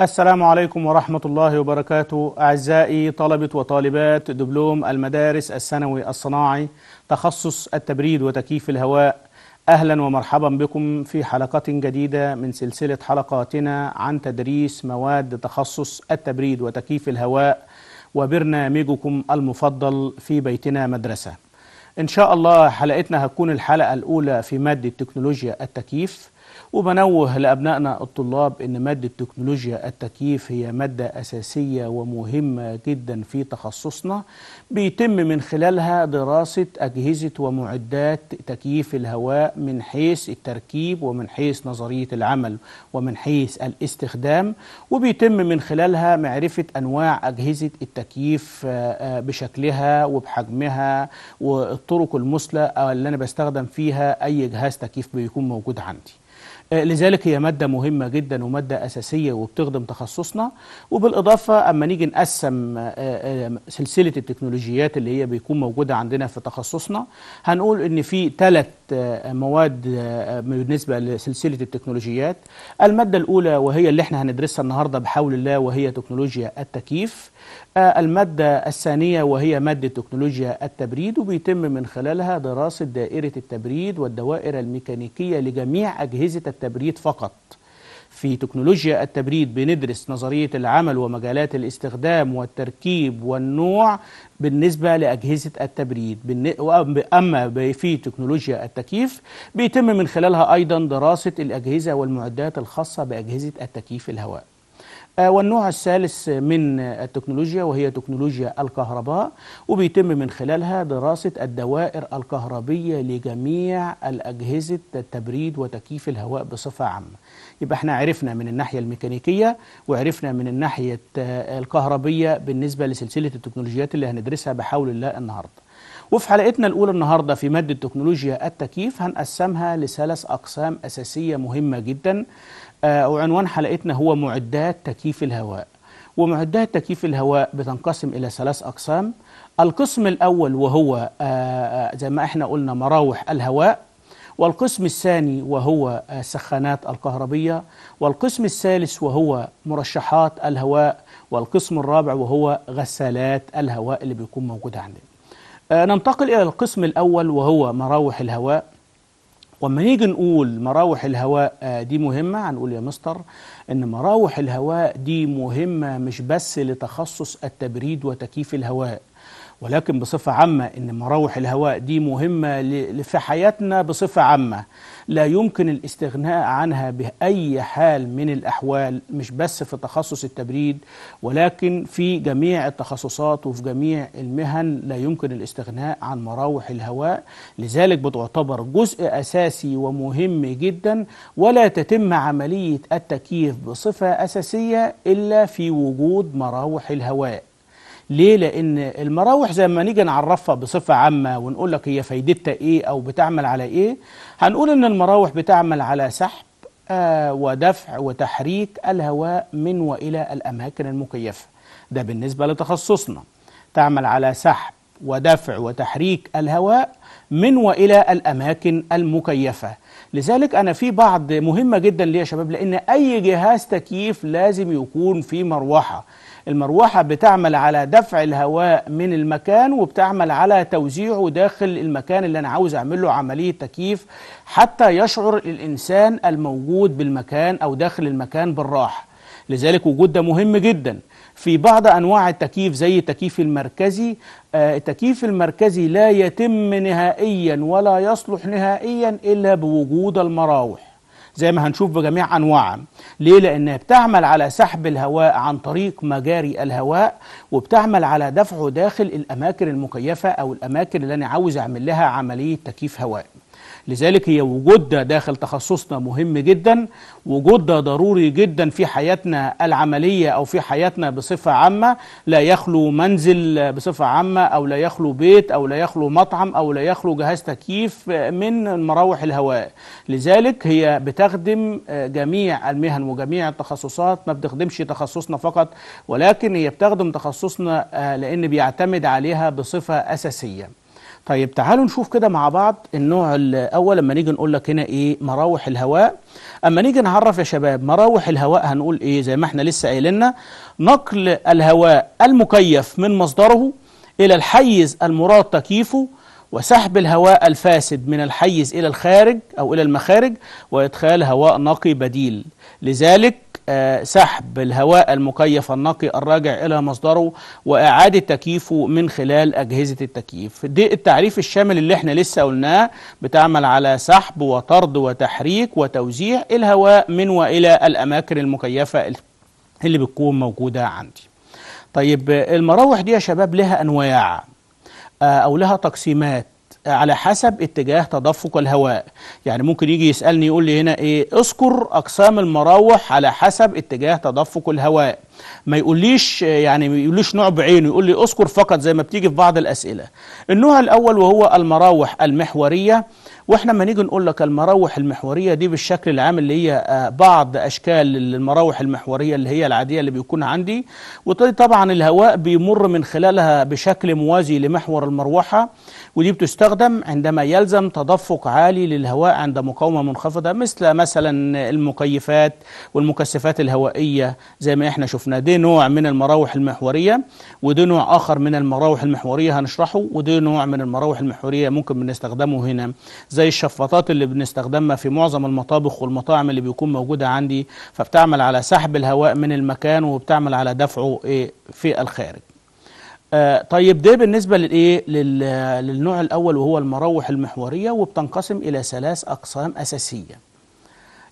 السلام عليكم ورحمة الله وبركاته أعزائي طلبة وطالبات دبلوم المدارس الثانوي الصناعي تخصص التبريد وتكييف الهواء أهلا ومرحبا بكم في حلقة جديدة من سلسلة حلقاتنا عن تدريس مواد تخصص التبريد وتكييف الهواء وبرنامجكم المفضل في بيتنا مدرسة إن شاء الله حلقتنا هتكون الحلقة الأولى في مادة تكنولوجيا التكييف وبنوه لأبنائنا الطلاب أن مادة تكنولوجيا التكييف هي مادة أساسية ومهمة جدا في تخصصنا بيتم من خلالها دراسة أجهزة ومعدات تكييف الهواء من حيث التركيب ومن حيث نظرية العمل ومن حيث الاستخدام وبيتم من خلالها معرفة أنواع أجهزة التكييف آه، آه، بشكلها وبحجمها والطرق المثلى اللي أنا بستخدم فيها أي جهاز تكييف بيكون موجود عندي آه، لذلك هي مادة مهمة جدا ومادة أساسية وبتخدم تخصصنا وبالإضافة أما نيجي نقسم آه، آه، سلسلة التكنولوجيات اللي هي بيكون موجودة عندنا في تخصصنا هنقول إن في ثلاث مواد بالنسبة لسلسلة التكنولوجيات المادة الأولى وهي اللي احنا هندرسها النهاردة بحول الله وهي تكنولوجيا التكييف المادة الثانية وهي مادة تكنولوجيا التبريد وبيتم من خلالها دراسة دائرة التبريد والدوائر الميكانيكية لجميع أجهزة التبريد فقط في تكنولوجيا التبريد بندرس نظرية العمل ومجالات الاستخدام والتركيب والنوع بالنسبة لأجهزة التبريد أما في تكنولوجيا التكييف بيتم من خلالها أيضا دراسة الأجهزة والمعدات الخاصة بأجهزة التكييف الهواء آه، والنوع الثالث من التكنولوجيا وهي تكنولوجيا الكهرباء وبيتم من خلالها دراسة الدوائر الكهربية لجميع الأجهزة التبريد وتكييف الهواء بصفة عامة يبقى احنا عرفنا من الناحية الميكانيكية وعرفنا من الناحية آه، الكهربية بالنسبة لسلسلة التكنولوجيات اللي هندرسها بحول الله النهاردة وفي حلقتنا الأولى النهاردة في مادة تكنولوجيا التكييف هنقسمها لثلاث أقسام أساسية مهمة جدا آه، وعنوان حلقتنا هو معدات تكييف الهواء ومعدات تكييف الهواء بتنقسم إلى ثلاث أقسام القسم الأول وهو آه، آه، زي ما احنا قلنا مراوح الهواء والقسم الثاني وهو سخانات الكهربية والقسم الثالث وهو مرشحات الهواء والقسم الرابع وهو غسالات الهواء اللي بيكون موجودة عندنا ننتقل إلى القسم الأول وهو مراوح الهواء وما نيجي نقول مراوح الهواء آه، دي مهمه هنقول يا مستر ان مراوح الهواء دي مهمه مش بس لتخصص التبريد وتكييف الهواء ولكن بصفه عامه ان مراوح الهواء دي مهمه في حياتنا بصفه عامه لا يمكن الاستغناء عنها بأي حال من الأحوال مش بس في تخصص التبريد ولكن في جميع التخصصات وفي جميع المهن لا يمكن الاستغناء عن مراوح الهواء لذلك بتعتبر جزء أساسي ومهم جدا ولا تتم عملية التكييف بصفة أساسية إلا في وجود مراوح الهواء ليه لان المراوح زي ما نيجي نعرفها بصفه عامه ونقول لك هي فايدتها ايه او بتعمل على ايه هنقول ان المراوح بتعمل على سحب آه ودفع وتحريك الهواء من والى الاماكن المكيفه ده بالنسبه لتخصصنا تعمل على سحب ودفع وتحريك الهواء من والى الاماكن المكيفه لذلك انا في بعض مهمه جدا ليا يا شباب لان اي جهاز تكييف لازم يكون فيه مروحه المروحة بتعمل على دفع الهواء من المكان وبتعمل على توزيعه داخل المكان اللي أنا عاوز أعمل له عملية تكييف حتى يشعر الإنسان الموجود بالمكان أو داخل المكان بالراحة لذلك وجود ده مهم جدا في بعض أنواع التكييف زي التكييف المركزي آه، التكييف المركزي لا يتم نهائيا ولا يصلح نهائيا إلا بوجود المراوح زي ما هنشوف بجميع أنواعها ليه؟ لأنها بتعمل على سحب الهواء عن طريق مجاري الهواء وبتعمل على دفعه داخل الأماكن المكيفة أو الأماكن اللي أنا عاوز أعمل لها عملية تكييف هواء لذلك هي وجود ده داخل تخصصنا مهم جدا وجود ده ضروري جدا في حياتنا العملية أو في حياتنا بصفة عامة لا يخلو منزل بصفة عامة أو لا يخلو بيت أو لا يخلو مطعم أو لا يخلو جهاز تكييف من مراوح الهواء لذلك هي بتخدم جميع المهن وجميع التخصصات ما بتخدمش تخصصنا فقط ولكن هي بتخدم تخصصنا آه، لأن بيعتمد عليها بصفة أساسية طيب تعالوا نشوف كده مع بعض النوع الاول لما نيجي نقول لك هنا ايه مراوح الهواء اما نيجي نعرف يا شباب مراوح الهواء هنقول ايه زي ما احنا لسه قايلنا نقل الهواء المكيف من مصدره الى الحيز المراد تكييفه وسحب الهواء الفاسد من الحيز الى الخارج او الى المخارج وادخال هواء نقي بديل لذلك سحب الهواء المكيف النقي الراجع إلى مصدره وإعادة تكييفه من خلال أجهزة التكييف دي التعريف الشامل اللي احنا لسه قلناه بتعمل على سحب وطرد وتحريك وتوزيع الهواء من وإلى الأماكن المكيفة اللي بتكون موجودة عندي طيب المراوح دي يا شباب لها أنواع آه، أو لها تقسيمات على حسب اتجاه تدفق الهواء يعني ممكن يجي يسألني يقول لي هنا ايه اذكر اقسام المراوح على حسب اتجاه تدفق الهواء ما يقوليش يعني ما يقوليش نوع بعينه يقول لي اذكر فقط زي ما بتيجي في بعض الاسئله النوع الاول وهو المراوح المحوريه واحنا ما نيجي نقول لك المراوح المحوريه دي بالشكل العام اللي هي آه، بعض اشكال المراوح المحوريه اللي هي العاديه اللي بيكون عندي وطبعا الهواء بيمر من خلالها بشكل موازي لمحور المروحه ودي بتستخدم عندما يلزم تدفق عالي للهواء عند مقاومة منخفضة مثل مثلا المكيفات والمكثفات الهوائية زي ما احنا شفنا دي نوع من المراوح المحورية ودي نوع آخر من المراوح المحورية هنشرحه ودي نوع من المراوح المحورية ممكن بنستخدمه هنا زي الشفاطات اللي بنستخدمها في معظم المطابخ والمطاعم اللي بيكون موجودة عندي فبتعمل على سحب الهواء من المكان وبتعمل على دفعه إيه، في الخارج آه، طيب ده بالنسبة للإيه؟ للنوع الأول وهو المراوح المحورية وبتنقسم إلى ثلاث أقسام أساسية.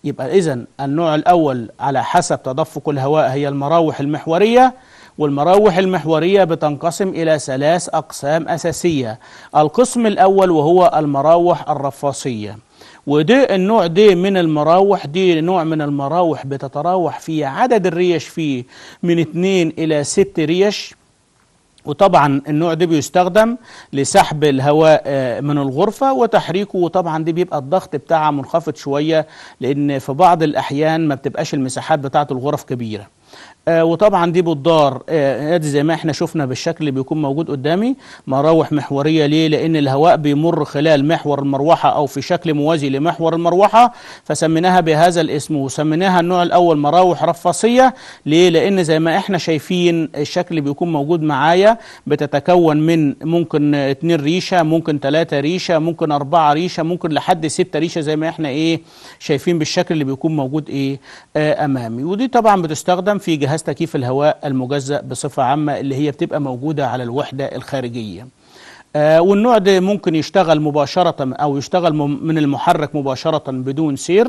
يبقى إذا النوع الأول على حسب تدفق الهواء هي المراوح المحورية والمراوح المحورية بتنقسم إلى ثلاث أقسام أساسية. القسم الأول وهو المراوح الرفاصية. وده النوع ده من المراوح دي نوع من المراوح بتتراوح في عدد الريش فيه من 2 إلى 6 ريش وطبعا النوع ده بيستخدم لسحب الهواء آه، من الغرفة وتحريكه وطبعا دي بيبقى الضغط بتاعها منخفض شوية لأن في بعض الأحيان ما بتبقاش المساحات بتاعة الغرف كبيرة آه، وطبعا دي بتدار آه، ادي زي ما احنا شفنا بالشكل اللي بيكون موجود قدامي مراوح محوريه ليه لان الهواء بيمر خلال محور المروحه او في شكل موازي لمحور المروحه فسميناها بهذا الاسم وسميناها النوع الاول مراوح رفاصيه ليه لان زي ما احنا شايفين الشكل اللي بيكون موجود معايا بتتكون من ممكن اتنين ريشه ممكن ثلاثه ريشه ممكن اربعه ريشه ممكن لحد سته ريشه زي ما احنا ايه شايفين بالشكل اللي بيكون موجود ايه آه امامي ودي طبعا بتستخدم في جهاز جهاز تكييف الهواء المجزأ بصفة عامة اللي هي بتبقى موجودة على الوحدة الخارجية آه، والنوع ده ممكن يشتغل مباشرة أو يشتغل من المحرك مباشرة بدون سير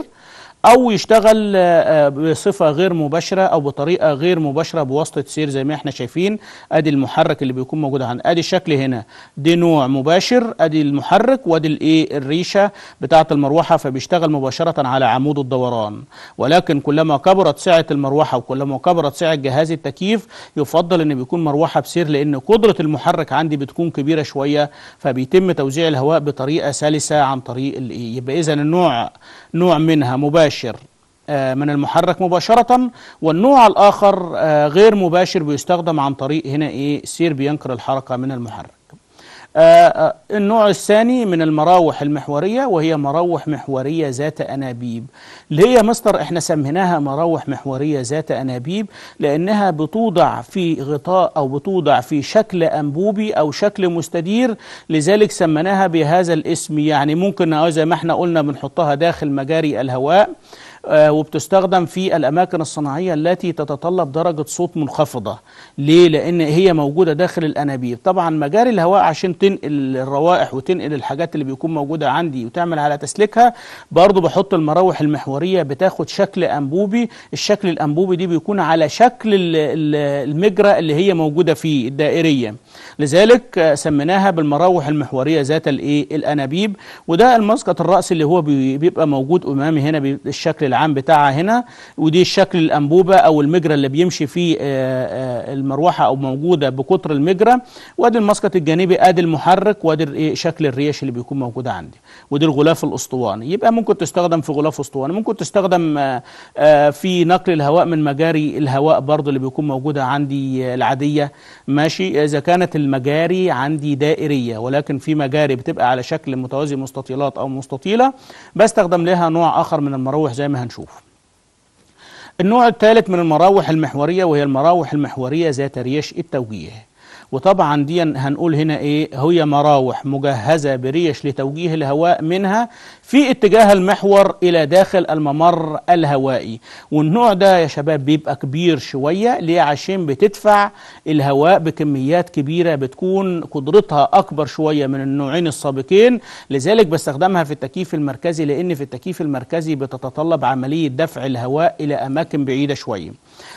او يشتغل آه، آه، بصفه غير مباشره او بطريقه غير مباشره بواسطه سير زي ما احنا شايفين ادي المحرك اللي بيكون موجود عن ادي الشكل هنا دي نوع مباشر ادي المحرك وادي الايه الريشه بتاعه المروحه فبيشتغل مباشره على عمود الدوران ولكن كلما كبرت سعه المروحه وكلما كبرت سعه جهاز التكييف يفضل ان بيكون مروحه بسير لان قدره المحرك عندي بتكون كبيره شويه فبيتم توزيع الهواء بطريقه سلسه عن طريق الايه يبقى اذا النوع نوع منها مباشر مباشر آه، من المحرك مباشرة والنوع الآخر آه، غير مباشر بيستخدم عن طريق هنا إيه سير بينقل الحركة من المحرك آه، آه، النوع الثاني من المراوح المحورية وهي مراوح محورية ذات أنابيب اللي هي مستر احنا سميناها مراوح محورية ذات أنابيب لأنها بتوضع في غطاء أو بتوضع في شكل أنبوبي أو شكل مستدير لذلك سميناها بهذا الاسم يعني ممكن زي ما احنا قلنا بنحطها داخل مجاري الهواء آه، وبتستخدم في الأماكن الصناعية التي تتطلب درجة صوت منخفضة ليه؟ لأن هي موجودة داخل الأنابيب طبعا مجاري الهواء عشان تنقل الروائح وتنقل الحاجات اللي بيكون موجودة عندي وتعمل على تسليكها برضو بحط المراوح المحورية بتاخد شكل أنبوبي الشكل الأنبوبي دي بيكون على شكل المجرى اللي هي موجودة فيه الدائرية لذلك آه، سميناها بالمراوح المحورية ذات الأنابيب وده المسقط الرأس اللي هو بيبقى موجود أمامي هنا بالشكل العام بتاعها هنا ودي شكل الانبوبه او المجرى اللي بيمشي فيه آه، آه، المروحه او موجوده بقطر المجرى وادي المسقط الجانبي ادي المحرك وادي شكل الريش اللي بيكون موجود عندي ودي الغلاف الاسطواني يبقى ممكن تستخدم في غلاف اسطواني ممكن تستخدم آه، في نقل الهواء من مجاري الهواء برضه اللي بيكون موجوده عندي العاديه ماشي اذا كانت المجاري عندي دائريه ولكن في مجاري بتبقى على شكل متوازي مستطيلات او مستطيله بستخدم لها نوع اخر من المراوح زي ما هنشوف النوع الثالث من المراوح المحورية وهي المراوح المحورية ذات ريش التوجيه وطبعا دي هنقول هنا ايه هي مراوح مجهزة بريش لتوجيه الهواء منها في اتجاه المحور الى داخل الممر الهوائي والنوع ده يا شباب بيبقى كبير شوية ليه عشان بتدفع الهواء بكميات كبيرة بتكون قدرتها اكبر شوية من النوعين السابقين لذلك بستخدمها في التكييف المركزي لان في التكييف المركزي بتتطلب عملية دفع الهواء الى اماكن بعيدة شوية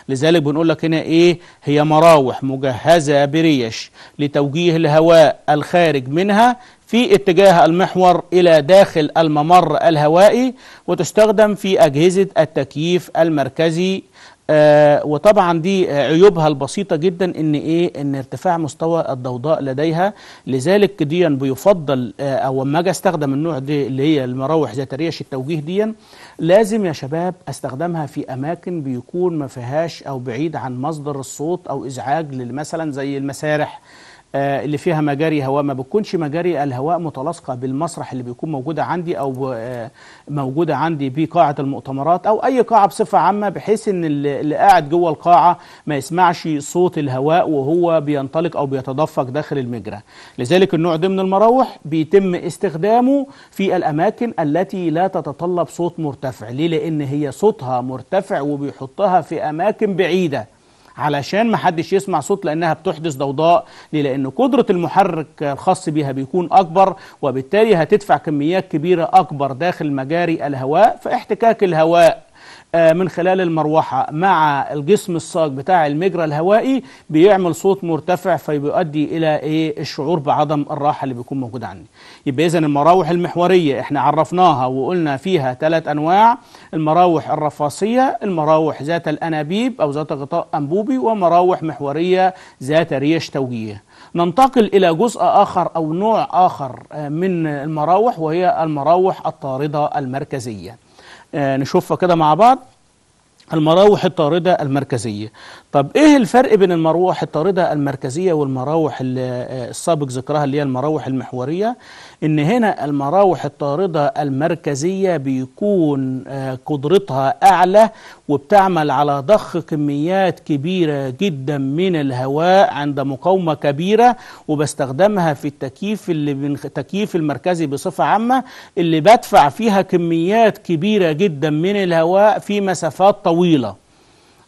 لذلك بنقول لك هنا ايه هي مراوح مجهزة بريش لتوجيه الهواء الخارج منها في اتجاه المحور إلى داخل الممر الهوائي وتستخدم في أجهزة التكييف المركزي آه، وطبعا دي عيوبها البسيطة جدا ان ايه ان ارتفاع مستوى الضوضاء لديها لذلك ديا بيفضل آه، او ما اجي استخدم النوع دي اللي هي المراوح ذات ريش التوجيه ديا لازم يا شباب استخدمها في اماكن بيكون ما فيهاش او بعيد عن مصدر الصوت او ازعاج مثلا زي المسارح آه، اللي فيها مجاري هواء ما بتكونش مجاري الهواء متلاصقه بالمسرح اللي بيكون موجوده عندي او آه، موجوده عندي بقاعه المؤتمرات او اي قاعه بصفه عامه بحيث ان اللي قاعد جوه القاعه ما يسمعش صوت الهواء وهو بينطلق او بيتدفق داخل المجرى لذلك النوع ده من المراوح بيتم استخدامه في الاماكن التي لا تتطلب صوت مرتفع ليه لان هي صوتها مرتفع وبيحطها في اماكن بعيده علشان ما حدش يسمع صوت لانها بتحدث ضوضاء ليه لان قدره المحرك الخاص بها بيكون اكبر وبالتالي هتدفع كميات كبيره اكبر داخل مجاري الهواء فاحتكاك الهواء آه، من خلال المروحة مع الجسم الصاج بتاع المجرى الهوائي بيعمل صوت مرتفع فيؤدي إلى إيه الشعور بعدم الراحة اللي بيكون موجود عندي يبقى إذا المراوح المحورية إحنا عرفناها وقلنا فيها ثلاث أنواع المراوح الرفاصية المراوح ذات الأنابيب أو ذات غطاء أنبوبي ومراوح محورية ذات ريش توجيه ننتقل إلى جزء آخر أو نوع آخر آه، من المراوح وهي المراوح الطاردة المركزية آه، نشوفها كده مع بعض المراوح الطاردة المركزية طب ايه الفرق بين المراوح الطاردة المركزية والمراوح السابق ذكرها اللي هي المراوح المحورية ان هنا المراوح الطاردة المركزية بيكون آه، قدرتها اعلى وبتعمل على ضخ كميات كبيرة جدا من الهواء عند مقاومة كبيرة وبستخدمها في التكييف اللي من التكييف المركزي بصفة عامة اللي بدفع فيها كميات كبيرة جدا من الهواء في مسافات طويلة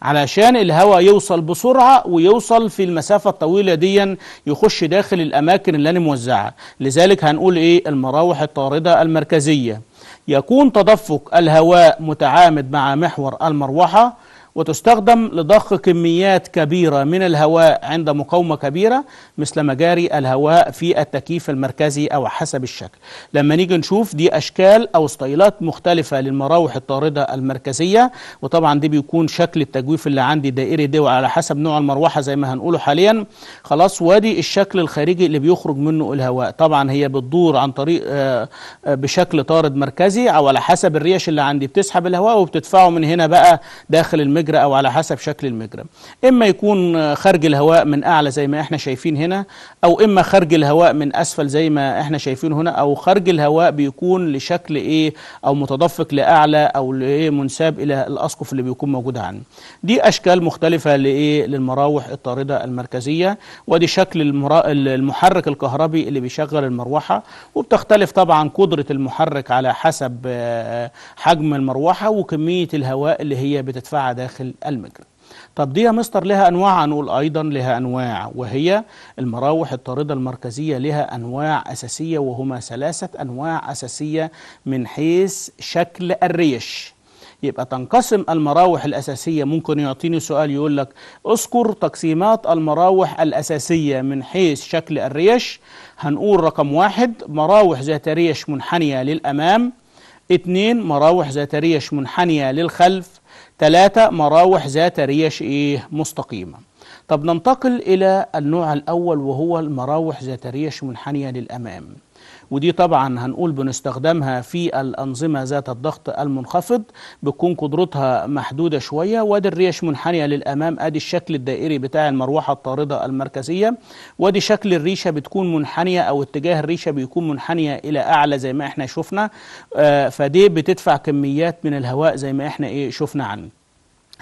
علشان الهواء يوصل بسرعة ويوصل في المسافة الطويلة دي يخش داخل الأماكن اللي أنا موزعها لذلك هنقول إيه المراوح الطاردة المركزية يكون تدفق الهواء متعامد مع محور المروحة وتستخدم لضخ كميات كبيرة من الهواء عند مقاومة كبيرة مثل مجاري الهواء في التكييف المركزي أو حسب الشكل لما نيجي نشوف دي أشكال أو ستايلات مختلفة للمراوح الطاردة المركزية وطبعا دي بيكون شكل التجويف اللي عندي دائري دي وعلى حسب نوع المروحة زي ما هنقوله حاليا خلاص وادي الشكل الخارجي اللي بيخرج منه الهواء طبعا هي بتدور عن طريق آه، آه، بشكل طارد مركزي أو على حسب الريش اللي عندي بتسحب الهواء وبتدفعه من هنا بقى داخل المجر المجرى أو على حسب شكل المجرى إما يكون خارج الهواء من أعلى زي ما إحنا شايفين هنا أو إما خارج الهواء من أسفل زي ما إحنا شايفين هنا أو خارج الهواء بيكون لشكل إيه أو متدفق لأعلى أو لايه منساب إلى الأسقف اللي بيكون موجود عنه دي أشكال مختلفة لإيه للمراوح الطاردة المركزية ودي شكل المرا... المحرك الكهربي اللي بيشغل المروحة وبتختلف طبعا قدرة المحرك على حسب آه، حجم المروحة وكمية الهواء اللي هي بتدفعها داخل داخل المجرى طب دي يا مستر لها انواع هنقول ايضا لها انواع وهي المراوح الطارده المركزيه لها انواع اساسيه وهما ثلاثه انواع اساسيه من حيث شكل الريش يبقى تنقسم المراوح الأساسية ممكن يعطيني سؤال يقول لك اذكر تقسيمات المراوح الأساسية من حيث شكل الريش هنقول رقم واحد مراوح ذات ريش منحنية للأمام اتنين مراوح ذات ريش منحنية للخلف ثلاثة مراوح ذات ريش إيه مستقيمة طب ننتقل إلى النوع الأول وهو المراوح ذات ريش منحنية للأمام ودي طبعا هنقول بنستخدمها في الأنظمة ذات الضغط المنخفض بتكون قدرتها محدودة شوية وادي الريش منحنية للأمام ادي الشكل الدائري بتاع المروحة الطاردة المركزية وادي شكل الريشة بتكون منحنية أو اتجاه الريشة بيكون منحنية إلى أعلى زي ما احنا شفنا آه، فدي بتدفع كميات من الهواء زي ما احنا ايه شفنا عنه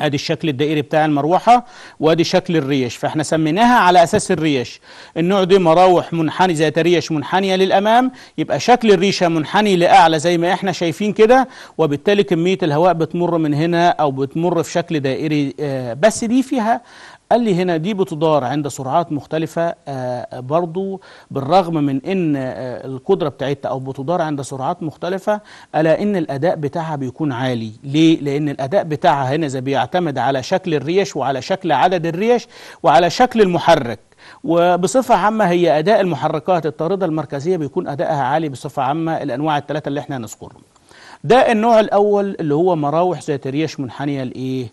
ادي الشكل الدائري بتاع المروحه وادي شكل الريش فاحنا سميناها على اساس الريش النوع دي مراوح منحني ذات ريش منحنيه للامام يبقى شكل الريشه منحني لاعلى زي ما احنا شايفين كده وبالتالي كميه الهواء بتمر من هنا او بتمر في شكل دائري آه، بس دي فيها قال لي هنا دي بتدار عند سرعات مختلفة آه، برضو بالرغم من ان آه، القدرة بتاعتها او بتدار عند سرعات مختلفة الا ان الاداء بتاعها بيكون عالي ليه؟ لان الاداء بتاعها هنا زي بيعتمد على شكل الريش وعلى شكل عدد الريش وعلى شكل المحرك وبصفة عامة هي أداء المحركات الطاردة المركزية بيكون أدائها عالي بصفة عامة الأنواع الثلاثة اللي احنا هنذكرهم ده النوع الأول اللي هو مراوح ذات ريش منحنية لإيه؟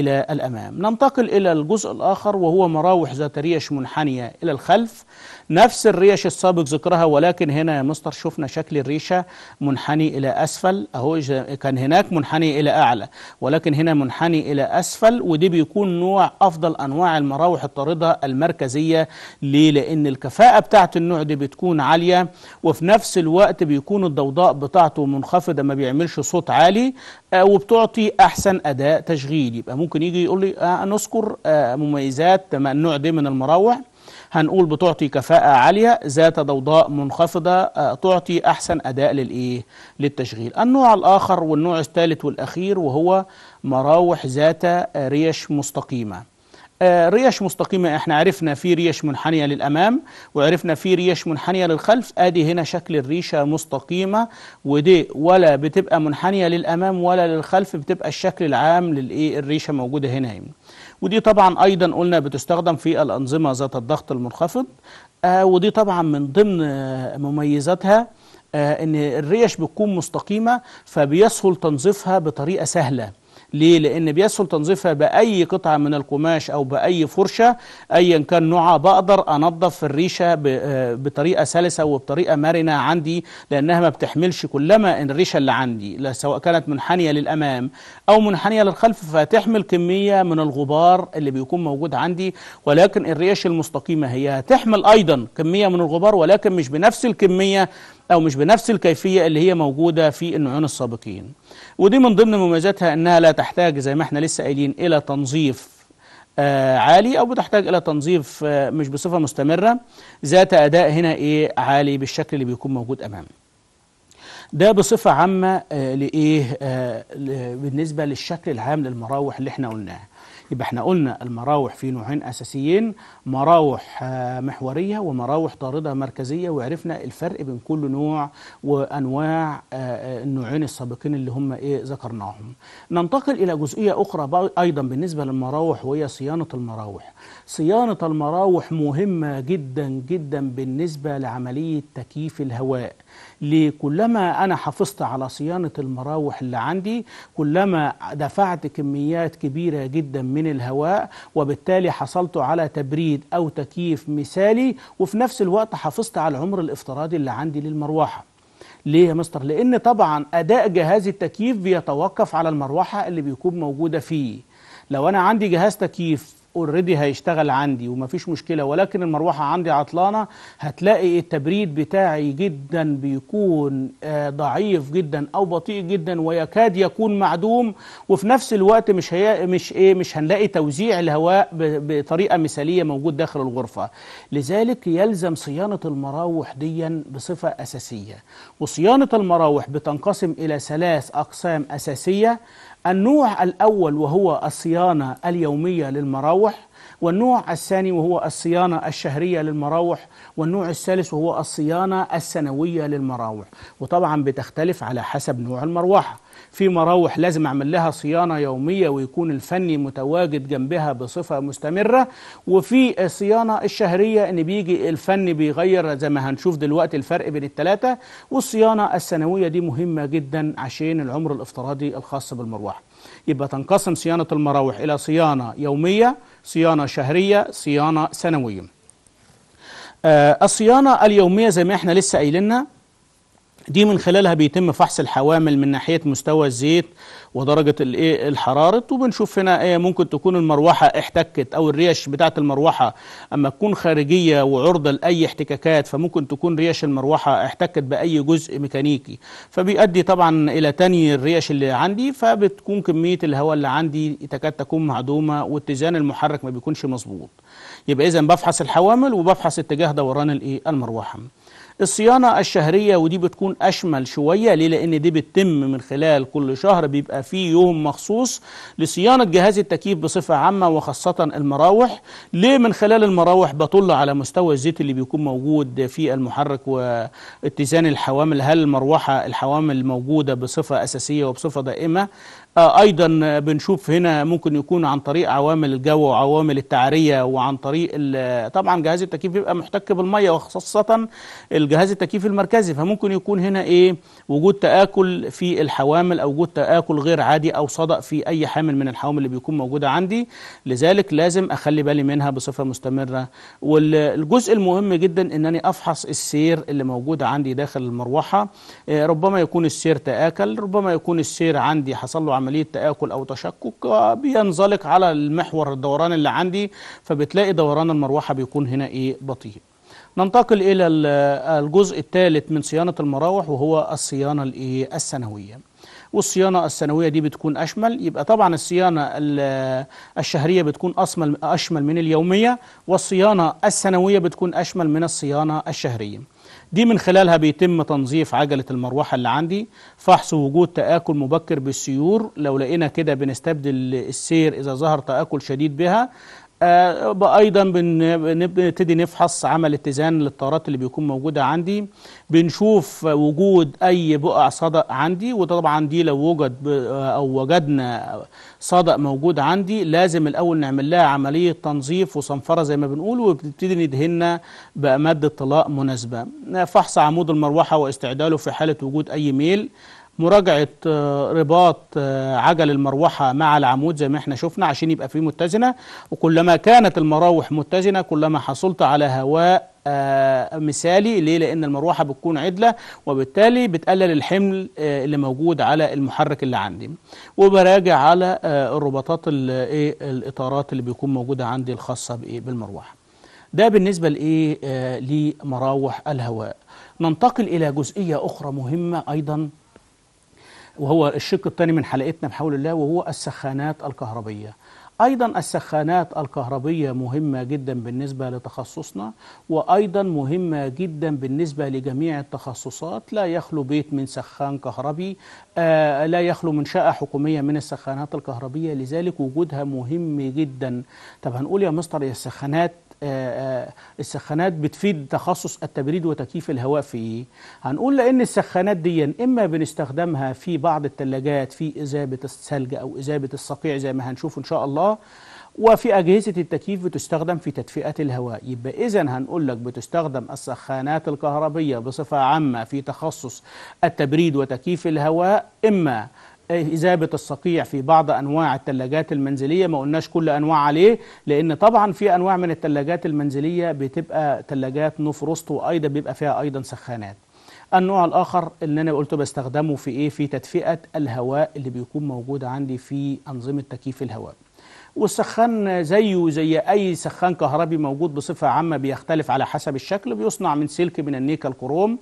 إلى الأمام ننتقل إلى الجزء الآخر وهو مراوح ذات ريش منحنية إلى الخلف نفس الريش السابق ذكرها ولكن هنا يا مستر شفنا شكل الريشة منحني إلى أسفل أهو كان هناك منحني إلى أعلى ولكن هنا منحني إلى أسفل ودي بيكون نوع أفضل أنواع المراوح الطاردة المركزية ليه؟ لأن الكفاءة بتاعة النوع دي بتكون عالية وفي نفس الوقت بيكون الضوضاء بتاعته منخفضة ما بيعملش صوت عالي آه، وبتعطي أحسن أداء تشغيل يبقى ممكن يجي يقول لي آه، نذكر آه، مميزات النوع ده من المراوح هنقول بتعطي كفاءة عالية ذات ضوضاء منخفضة آه، تعطي أحسن أداء للإيه؟ للتشغيل النوع الآخر والنوع الثالث والأخير وهو مراوح ذات آه، ريش مستقيمة آه، ريش مستقيمة احنا عرفنا في ريش منحنية للأمام وعرفنا في ريش منحنية للخلف ادي هنا شكل الريشة مستقيمة ودي ولا بتبقى منحنية للأمام ولا للخلف بتبقى الشكل العام للإيه الريشة موجودة هنا يعني. ودي طبعا أيضا قلنا بتستخدم في الأنظمة ذات الضغط المنخفض آه، ودي طبعا من ضمن آه، مميزاتها آه، ان الريش بتكون مستقيمه فبيسهل تنظيفها بطريقه سهله ليه؟ لأن بيسهل تنظيفها بأي قطعة من القماش أو بأي فرشة أيا كان نوعها بقدر أنظف الريشة آه، بطريقة سلسة وبطريقة مرنة عندي لأنها ما بتحملش كلما إن الريشة اللي عندي سواء كانت منحنية للأمام أو منحنية للخلف فتحمل كمية من الغبار اللي بيكون موجود عندي ولكن الريش المستقيمة هي تحمل أيضا كمية من الغبار ولكن مش بنفس الكمية أو مش بنفس الكيفية اللي هي موجودة في النوعين السابقين ودي من ضمن مميزاتها أنها لا تحتاج زي ما احنا لسه قايلين إلى تنظيف آه، عالي أو بتحتاج إلى تنظيف آه، مش بصفة مستمرة ذات أداء هنا إيه عالي بالشكل اللي بيكون موجود أمامنا ده بصفة عامة آه، لإيه بالنسبة للشكل العام للمراوح اللي احنا قلناه يبقى احنا قلنا المراوح في نوعين اساسيين مراوح آه، محوريه ومراوح طارده مركزيه وعرفنا الفرق بين كل نوع وانواع آه، آه، النوعين السابقين اللي هم ايه ذكرناهم ننتقل الى جزئيه اخرى ايضا بالنسبه للمراوح وهي صيانه المراوح صيانه المراوح مهمه جدا جدا بالنسبه لعمليه تكييف الهواء ليه؟ كلما أنا حافظت على صيانة المراوح اللي عندي كلما دفعت كميات كبيرة جدا من الهواء وبالتالي حصلت على تبريد أو تكييف مثالي وفي نفس الوقت حافظت على العمر الافتراضي اللي عندي للمروحة ليه يا مستر؟ لأن طبعا أداء جهاز التكييف بيتوقف على المروحة اللي بيكون موجودة فيه لو أنا عندي جهاز تكييف اوريدي هيشتغل عندي ومفيش مشكله ولكن المروحه عندي عطلانه هتلاقي التبريد بتاعي جدا بيكون آه، ضعيف جدا او بطيء جدا ويكاد يكون معدوم وفي نفس الوقت مش هي مش ايه مش هنلاقي توزيع الهواء بطريقه مثاليه موجود داخل الغرفه لذلك يلزم صيانه المراوح ديا بصفه اساسيه وصيانه المراوح بتنقسم الى ثلاث اقسام اساسيه النوع الأول وهو الصيانة اليومية للمراوح والنوع الثاني وهو الصيانة الشهرية للمراوح والنوع الثالث وهو الصيانة السنوية للمراوح وطبعا بتختلف على حسب نوع المروحة في مراوح لازم اعمل لها صيانه يوميه ويكون الفني متواجد جنبها بصفه مستمره وفي الصيانه الشهريه ان بيجي الفني بيغير زي ما هنشوف دلوقتي الفرق بين الثلاثه والصيانه السنويه دي مهمه جدا عشان العمر الافتراضي الخاص بالمروحه يبقى تنقسم صيانه المراوح الى صيانه يوميه صيانه شهريه صيانه سنويه آه، الصيانه اليوميه زي ما احنا لسه قايلينها دي من خلالها بيتم فحص الحوامل من ناحية مستوى الزيت ودرجة الايه الحرارة وبنشوف هنا ايه ممكن تكون المروحة احتكت او الريش بتاعة المروحة اما تكون خارجية وعرضة لأي احتكاكات فممكن تكون ريش المروحة احتكت بأي جزء ميكانيكي فبيؤدي طبعا إلى تاني الريش اللي عندي فبتكون كمية الهواء اللي عندي تكاد تكون معدومة واتزان المحرك ما بيكونش مظبوط يبقى إذا بفحص الحوامل وبفحص اتجاه دوران الايه المروحة الصيانة الشهرية ودي بتكون أشمل شوية ليه لأن دي بتتم من خلال كل شهر بيبقى فيه يوم مخصوص لصيانة جهاز التكييف بصفة عامة وخاصة المراوح ليه من خلال المراوح بطل على مستوى الزيت اللي بيكون موجود في المحرك واتزان الحوامل هل المروحة الحوامل موجودة بصفة أساسية وبصفة دائمة آه، أيضا بنشوف هنا ممكن يكون عن طريق عوامل الجو وعوامل التعرية وعن طريق طبعا جهاز التكييف بيبقى محتك بالمية وخاصة الجهاز التكييف المركزي فممكن يكون هنا إيه وجود تآكل في الحوامل أو وجود تآكل غير عادي أو صدأ في أي حامل من الحوامل اللي بيكون موجودة عندي لذلك لازم أخلي بالي منها بصفة مستمرة والجزء المهم جدا إن أنا أفحص السير اللي موجود عندي داخل المروحة آه، ربما يكون السير تآكل ربما يكون السير عندي حصل له عمليه تاكل او تشكك بينزلق على المحور الدوران اللي عندي فبتلاقي دوران المروحه بيكون هنا ايه بطيء ننتقل الى الجزء الثالث من صيانه المراوح وهو الصيانه الايه السنويه والصيانه السنويه دي بتكون اشمل يبقى طبعا الصيانه الشهريه بتكون اشمل اشمل من اليوميه والصيانه السنويه بتكون اشمل من الصيانه الشهريه دي من خلالها بيتم تنظيف عجلة المروحة اللي عندي فحص وجود تآكل مبكر بالسيور لو لقينا كده بنستبدل السير إذا ظهر تآكل شديد بها آه، ايضا بنبتدي نفحص عمل اتزان للطائرات اللي بيكون موجوده عندي بنشوف وجود اي بقع صدأ عندي وطبعا دي لو وجد آه، او وجدنا صدأ موجود عندي لازم الاول نعمل لها عمليه تنظيف وصنفره زي ما بنقول وبتبتدي ندهنها بماده طلاء مناسبه فحص عمود المروحه واستعداله في حاله وجود اي ميل مراجعة آه، رباط آه، عجل المروحة مع العمود زي ما احنا شفنا عشان يبقى فيه متزنة وكلما كانت المراوح متزنة كلما حصلت على هواء آه، مثالي ليه لان المروحه بتكون عدله وبالتالي بتقلل الحمل اللي موجود على المحرك اللي عندي وبراجع على الرباطات الايه الاطارات اللي بيكون موجوده عندي الخاصه بايه بالمروحه ده بالنسبه لايه لمراوح الهواء ننتقل الى جزئيه اخرى مهمه ايضا وهو الشق الثاني من حلقتنا بحول الله وهو السخانات الكهربية أيضا السخانات الكهربية مهمة جدا بالنسبة لتخصصنا وأيضا مهمة جدا بالنسبة لجميع التخصصات لا يخلو بيت من سخان كهربي آه لا يخلو منشأة حكومية من السخانات الكهربية لذلك وجودها مهم جدا طب هنقول يا مستر يا السخانات آه، آه، السخانات بتفيد تخصص التبريد وتكييف الهواء في ايه هنقول لان السخانات دي اما بنستخدمها في بعض الثلاجات في اذابه الثلج او اذابه الصقيع زي ما هنشوف ان شاء الله وفي أجهزة التكييف بتستخدم في تدفئة الهواء يبقى إذا هنقول لك بتستخدم السخانات الكهربية بصفة عامة في تخصص التبريد وتكييف الهواء إما إذابة الصقيع في بعض أنواع الثلاجات المنزلية ما قلناش كل أنواع عليه لأن طبعا في أنواع من الثلاجات المنزلية بتبقى ثلاجات نفرست وأيضا بيبقى فيها أيضا سخانات النوع الآخر اللي أنا قلت بستخدمه في إيه في تدفئة الهواء اللي بيكون موجود عندي في أنظمة تكييف الهواء والسخان زيه زي أي سخان كهربي موجود بصفة عامة بيختلف على حسب الشكل بيصنع من سلك من النيكل كروم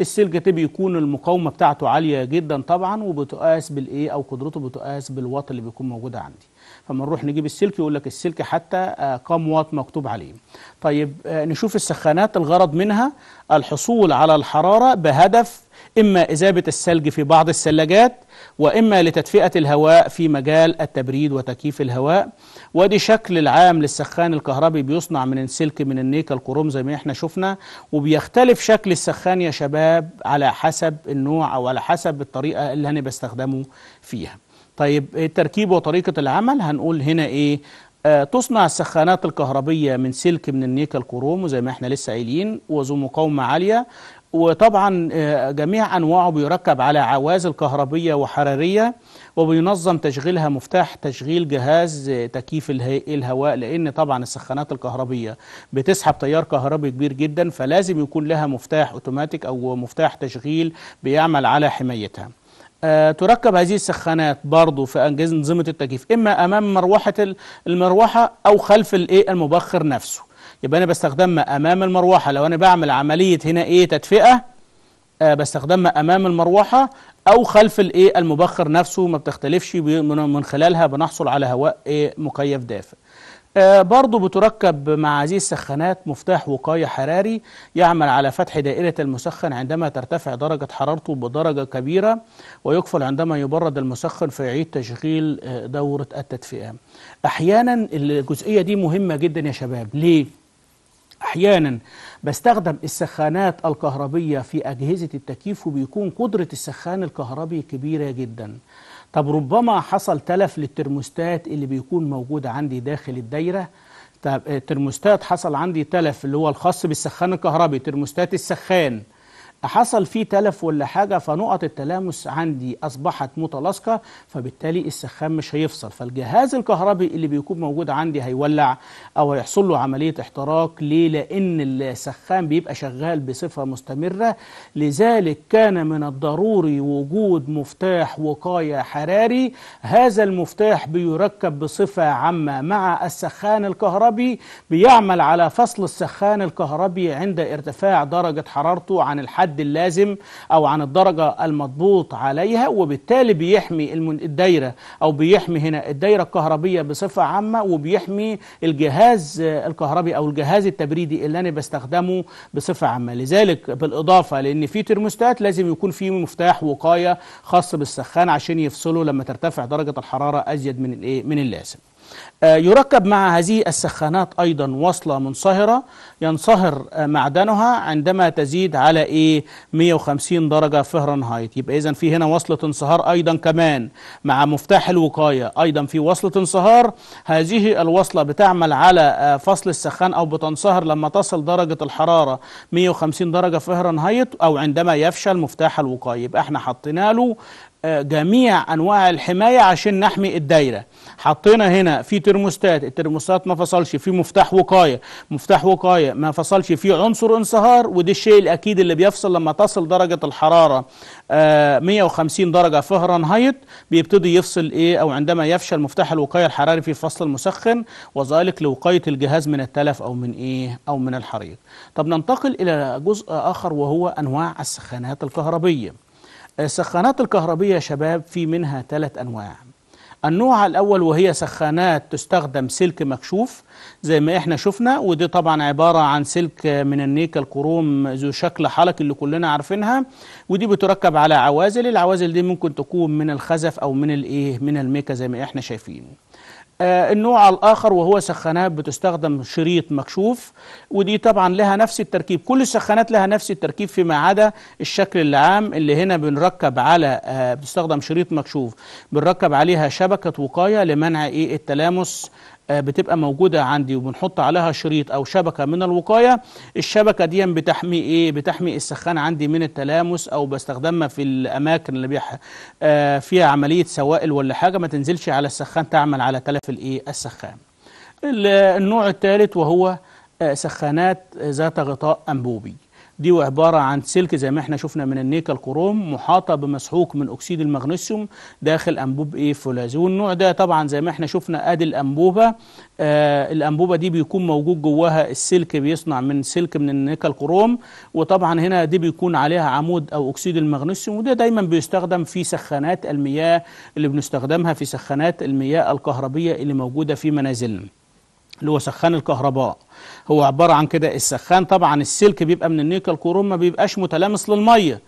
السلك تبي يكون المقاومه بتاعته عاليه جدا طبعا وبتقاس بالايه او قدرته بتقاس بالواط اللي بيكون موجود عندي فما نروح نجيب السلك يقول لك السلك حتى آه، كام واط مكتوب عليه طيب آه، نشوف السخانات الغرض منها الحصول على الحراره بهدف إما إذابة الثلج في بعض الثلاجات وإما لتدفئة الهواء في مجال التبريد وتكييف الهواء ودي شكل العام للسخان الكهربي بيصنع من السلك من النيكل كروم زي ما احنا شفنا وبيختلف شكل السخان يا شباب على حسب النوع او على حسب الطريقه اللي انا بستخدمه فيها طيب التركيب وطريقه العمل هنقول هنا ايه آه، تصنع السخانات الكهربية من سلك من النيكل كروم زي ما احنا لسه قايلين وذو مقاومة عالية وطبعا آه، جميع أنواعه بيركب على عوازل كهربية وحرارية وبينظم تشغيلها مفتاح تشغيل جهاز تكييف الهواء لأن طبعا السخانات الكهربية بتسحب تيار كهربي كبير جدا فلازم يكون لها مفتاح أوتوماتيك أو مفتاح تشغيل بيعمل على حمايتها أه تركب هذه السخانات برضه في أنظمة التكييف إما أمام مروحة المروحة أو خلف المبخر نفسه يبقى أنا بستخدمها أمام المروحة لو أنا بعمل عملية هنا إيه تدفئة آه بستخدمها أمام المروحة أو خلف الإيه المبخر نفسه ما بتختلفش من خلالها بنحصل على هواء إيه مكيف دافئ آه برضو بتركب مع هذه السخانات مفتاح وقاية حراري يعمل على فتح دائرة المسخن عندما ترتفع درجة حرارته بدرجة كبيرة ويقفل عندما يبرد المسخن فيعيد تشغيل آه دورة التدفئة أحيانا الجزئية دي مهمة جدا يا شباب ليه؟ احيانا بستخدم السخانات الكهربية في أجهزة التكييف وبيكون قدرة السخان الكهربي كبيرة جدا طب ربما حصل تلف للترموستات اللي بيكون موجود عندي داخل الدايرة طب الترموستات آه، حصل عندي تلف اللي هو الخاص بالسخان الكهربي ترموستات السخان حصل فيه تلف ولا حاجة فنقط التلامس عندي أصبحت متلاصقة فبالتالي السخان مش هيفصل فالجهاز الكهربي اللي بيكون موجود عندي هيولع أو هيحصل له عملية احتراق ليه؟ لأن السخان بيبقى شغال بصفة مستمرة لذلك كان من الضروري وجود مفتاح وقاية حراري هذا المفتاح بيركب بصفة عامة مع السخان الكهربي بيعمل على فصل السخان الكهربي عند ارتفاع درجة حرارته عن الحد الحد اللازم أو عن الدرجة المضبوط عليها وبالتالي بيحمي الدايرة أو بيحمي هنا الدايرة الكهربية بصفة عامة وبيحمي الجهاز الكهربي أو الجهاز التبريدي اللي أنا بستخدمه بصفة عامة لذلك بالإضافة لأن في ترموستات لازم يكون في مفتاح وقاية خاص بالسخان عشان يفصله لما ترتفع درجة الحرارة أزيد من, من اللازم آه، يركب مع هذه السخانات أيضا وصلة منصهرة ينصهر آه، معدنها عندما تزيد على إيه 150 درجة فهرنهايت يبقى إذا في هنا وصلة انصهار أيضا كمان مع مفتاح الوقاية أيضا في وصلة انصهار هذه الوصلة بتعمل على آه، فصل السخان أو بتنصهر لما تصل درجة الحرارة 150 درجة فهرنهايت أو عندما يفشل مفتاح الوقاية يبقى احنا حطينا له جميع أنواع الحماية عشان نحمي الدايرة حطينا هنا في ترموستات الترموستات ما فصلش في مفتاح وقايه مفتاح وقايه ما فصلش في عنصر انصهار وده الشيء الاكيد اللي بيفصل لما تصل درجه الحراره 150 آه، درجه فهرنهايت بيبتدي يفصل ايه او عندما يفشل مفتاح الوقايه الحراري في الفصل المسخن وذلك لوقايه الجهاز من التلف او من ايه او من الحريق طب ننتقل الى جزء اخر وهو انواع السخانات الكهربيه السخانات الكهربية يا شباب في منها ثلاث أنواع النوع الأول وهي سخانات تستخدم سلك مكشوف زي ما احنا شفنا ودي طبعا عبارة عن سلك من النيكل كروم ذو شكل حلق اللي كلنا عارفينها ودي بتركب على عوازل العوازل دي ممكن تكون من الخزف أو من الايه من الميكا زي ما احنا شايفين آه، النوع الآخر وهو سخانات بتستخدم شريط مكشوف ودي طبعا لها نفس التركيب كل السخانات لها نفس التركيب فيما عدا الشكل العام اللي هنا بنركب على آه، بتستخدم شريط مكشوف بنركب عليها شبكة وقاية لمنع إيه؟ التلامس آه، بتبقى موجودة عندي وبنحط عليها شريط أو شبكة من الوقاية الشبكة دي بتحمي إيه بتحمي السخان عندي من التلامس أو بستخدمها في الأماكن اللي بيح آه، فيها عملية سوائل ولا حاجة ما تنزلش على السخان تعمل على تلف الإيه السخان النوع الثالث وهو آه، سخانات ذات غطاء أنبوبي دي عبارة عن سلك زي ما احنا شفنا من النيكل كروم محاطة بمسحوق من أكسيد المغنيسيوم داخل أنبوب إيه فولاذي والنوع ده طبعا زي ما احنا شفنا أدي الأنبوبة آه الأنبوبة دي بيكون موجود جواها السلك بيصنع من سلك من النيكل كروم وطبعا هنا دي بيكون عليها عمود أو أكسيد المغنيسيوم وده دايما بيستخدم في سخانات المياه اللي بنستخدمها في سخانات المياه الكهربية اللي موجودة في منازلنا اللي هو سخان الكهرباء هو عبارة عن كده السخان طبعا السلك بيبقى من النيكل كروم ما بيبقاش متلامس للمية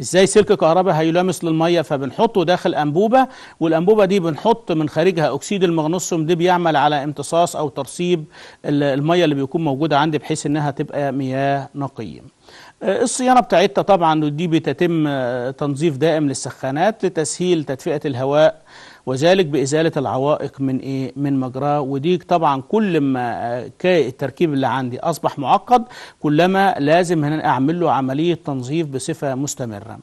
ازاي سلك كهرباء هيلامس للميه فبنحطه داخل انبوبه والانبوبه دي بنحط من خارجها اكسيد المغنيسيوم ده بيعمل على امتصاص او ترسيب الميه اللي بيكون موجوده عندي بحيث انها تبقى مياه نقيه آه، الصيانه بتاعتها طبعا دي بتتم آه، تنظيف دائم للسخانات لتسهيل تدفئه الهواء وذلك بإزالة العوائق من إيه من مجراه ودي طبعا كل ما آه، التركيب اللي عندي أصبح معقد كلما لازم هنا أعمل له عملية تنظيف بصفة مستمرة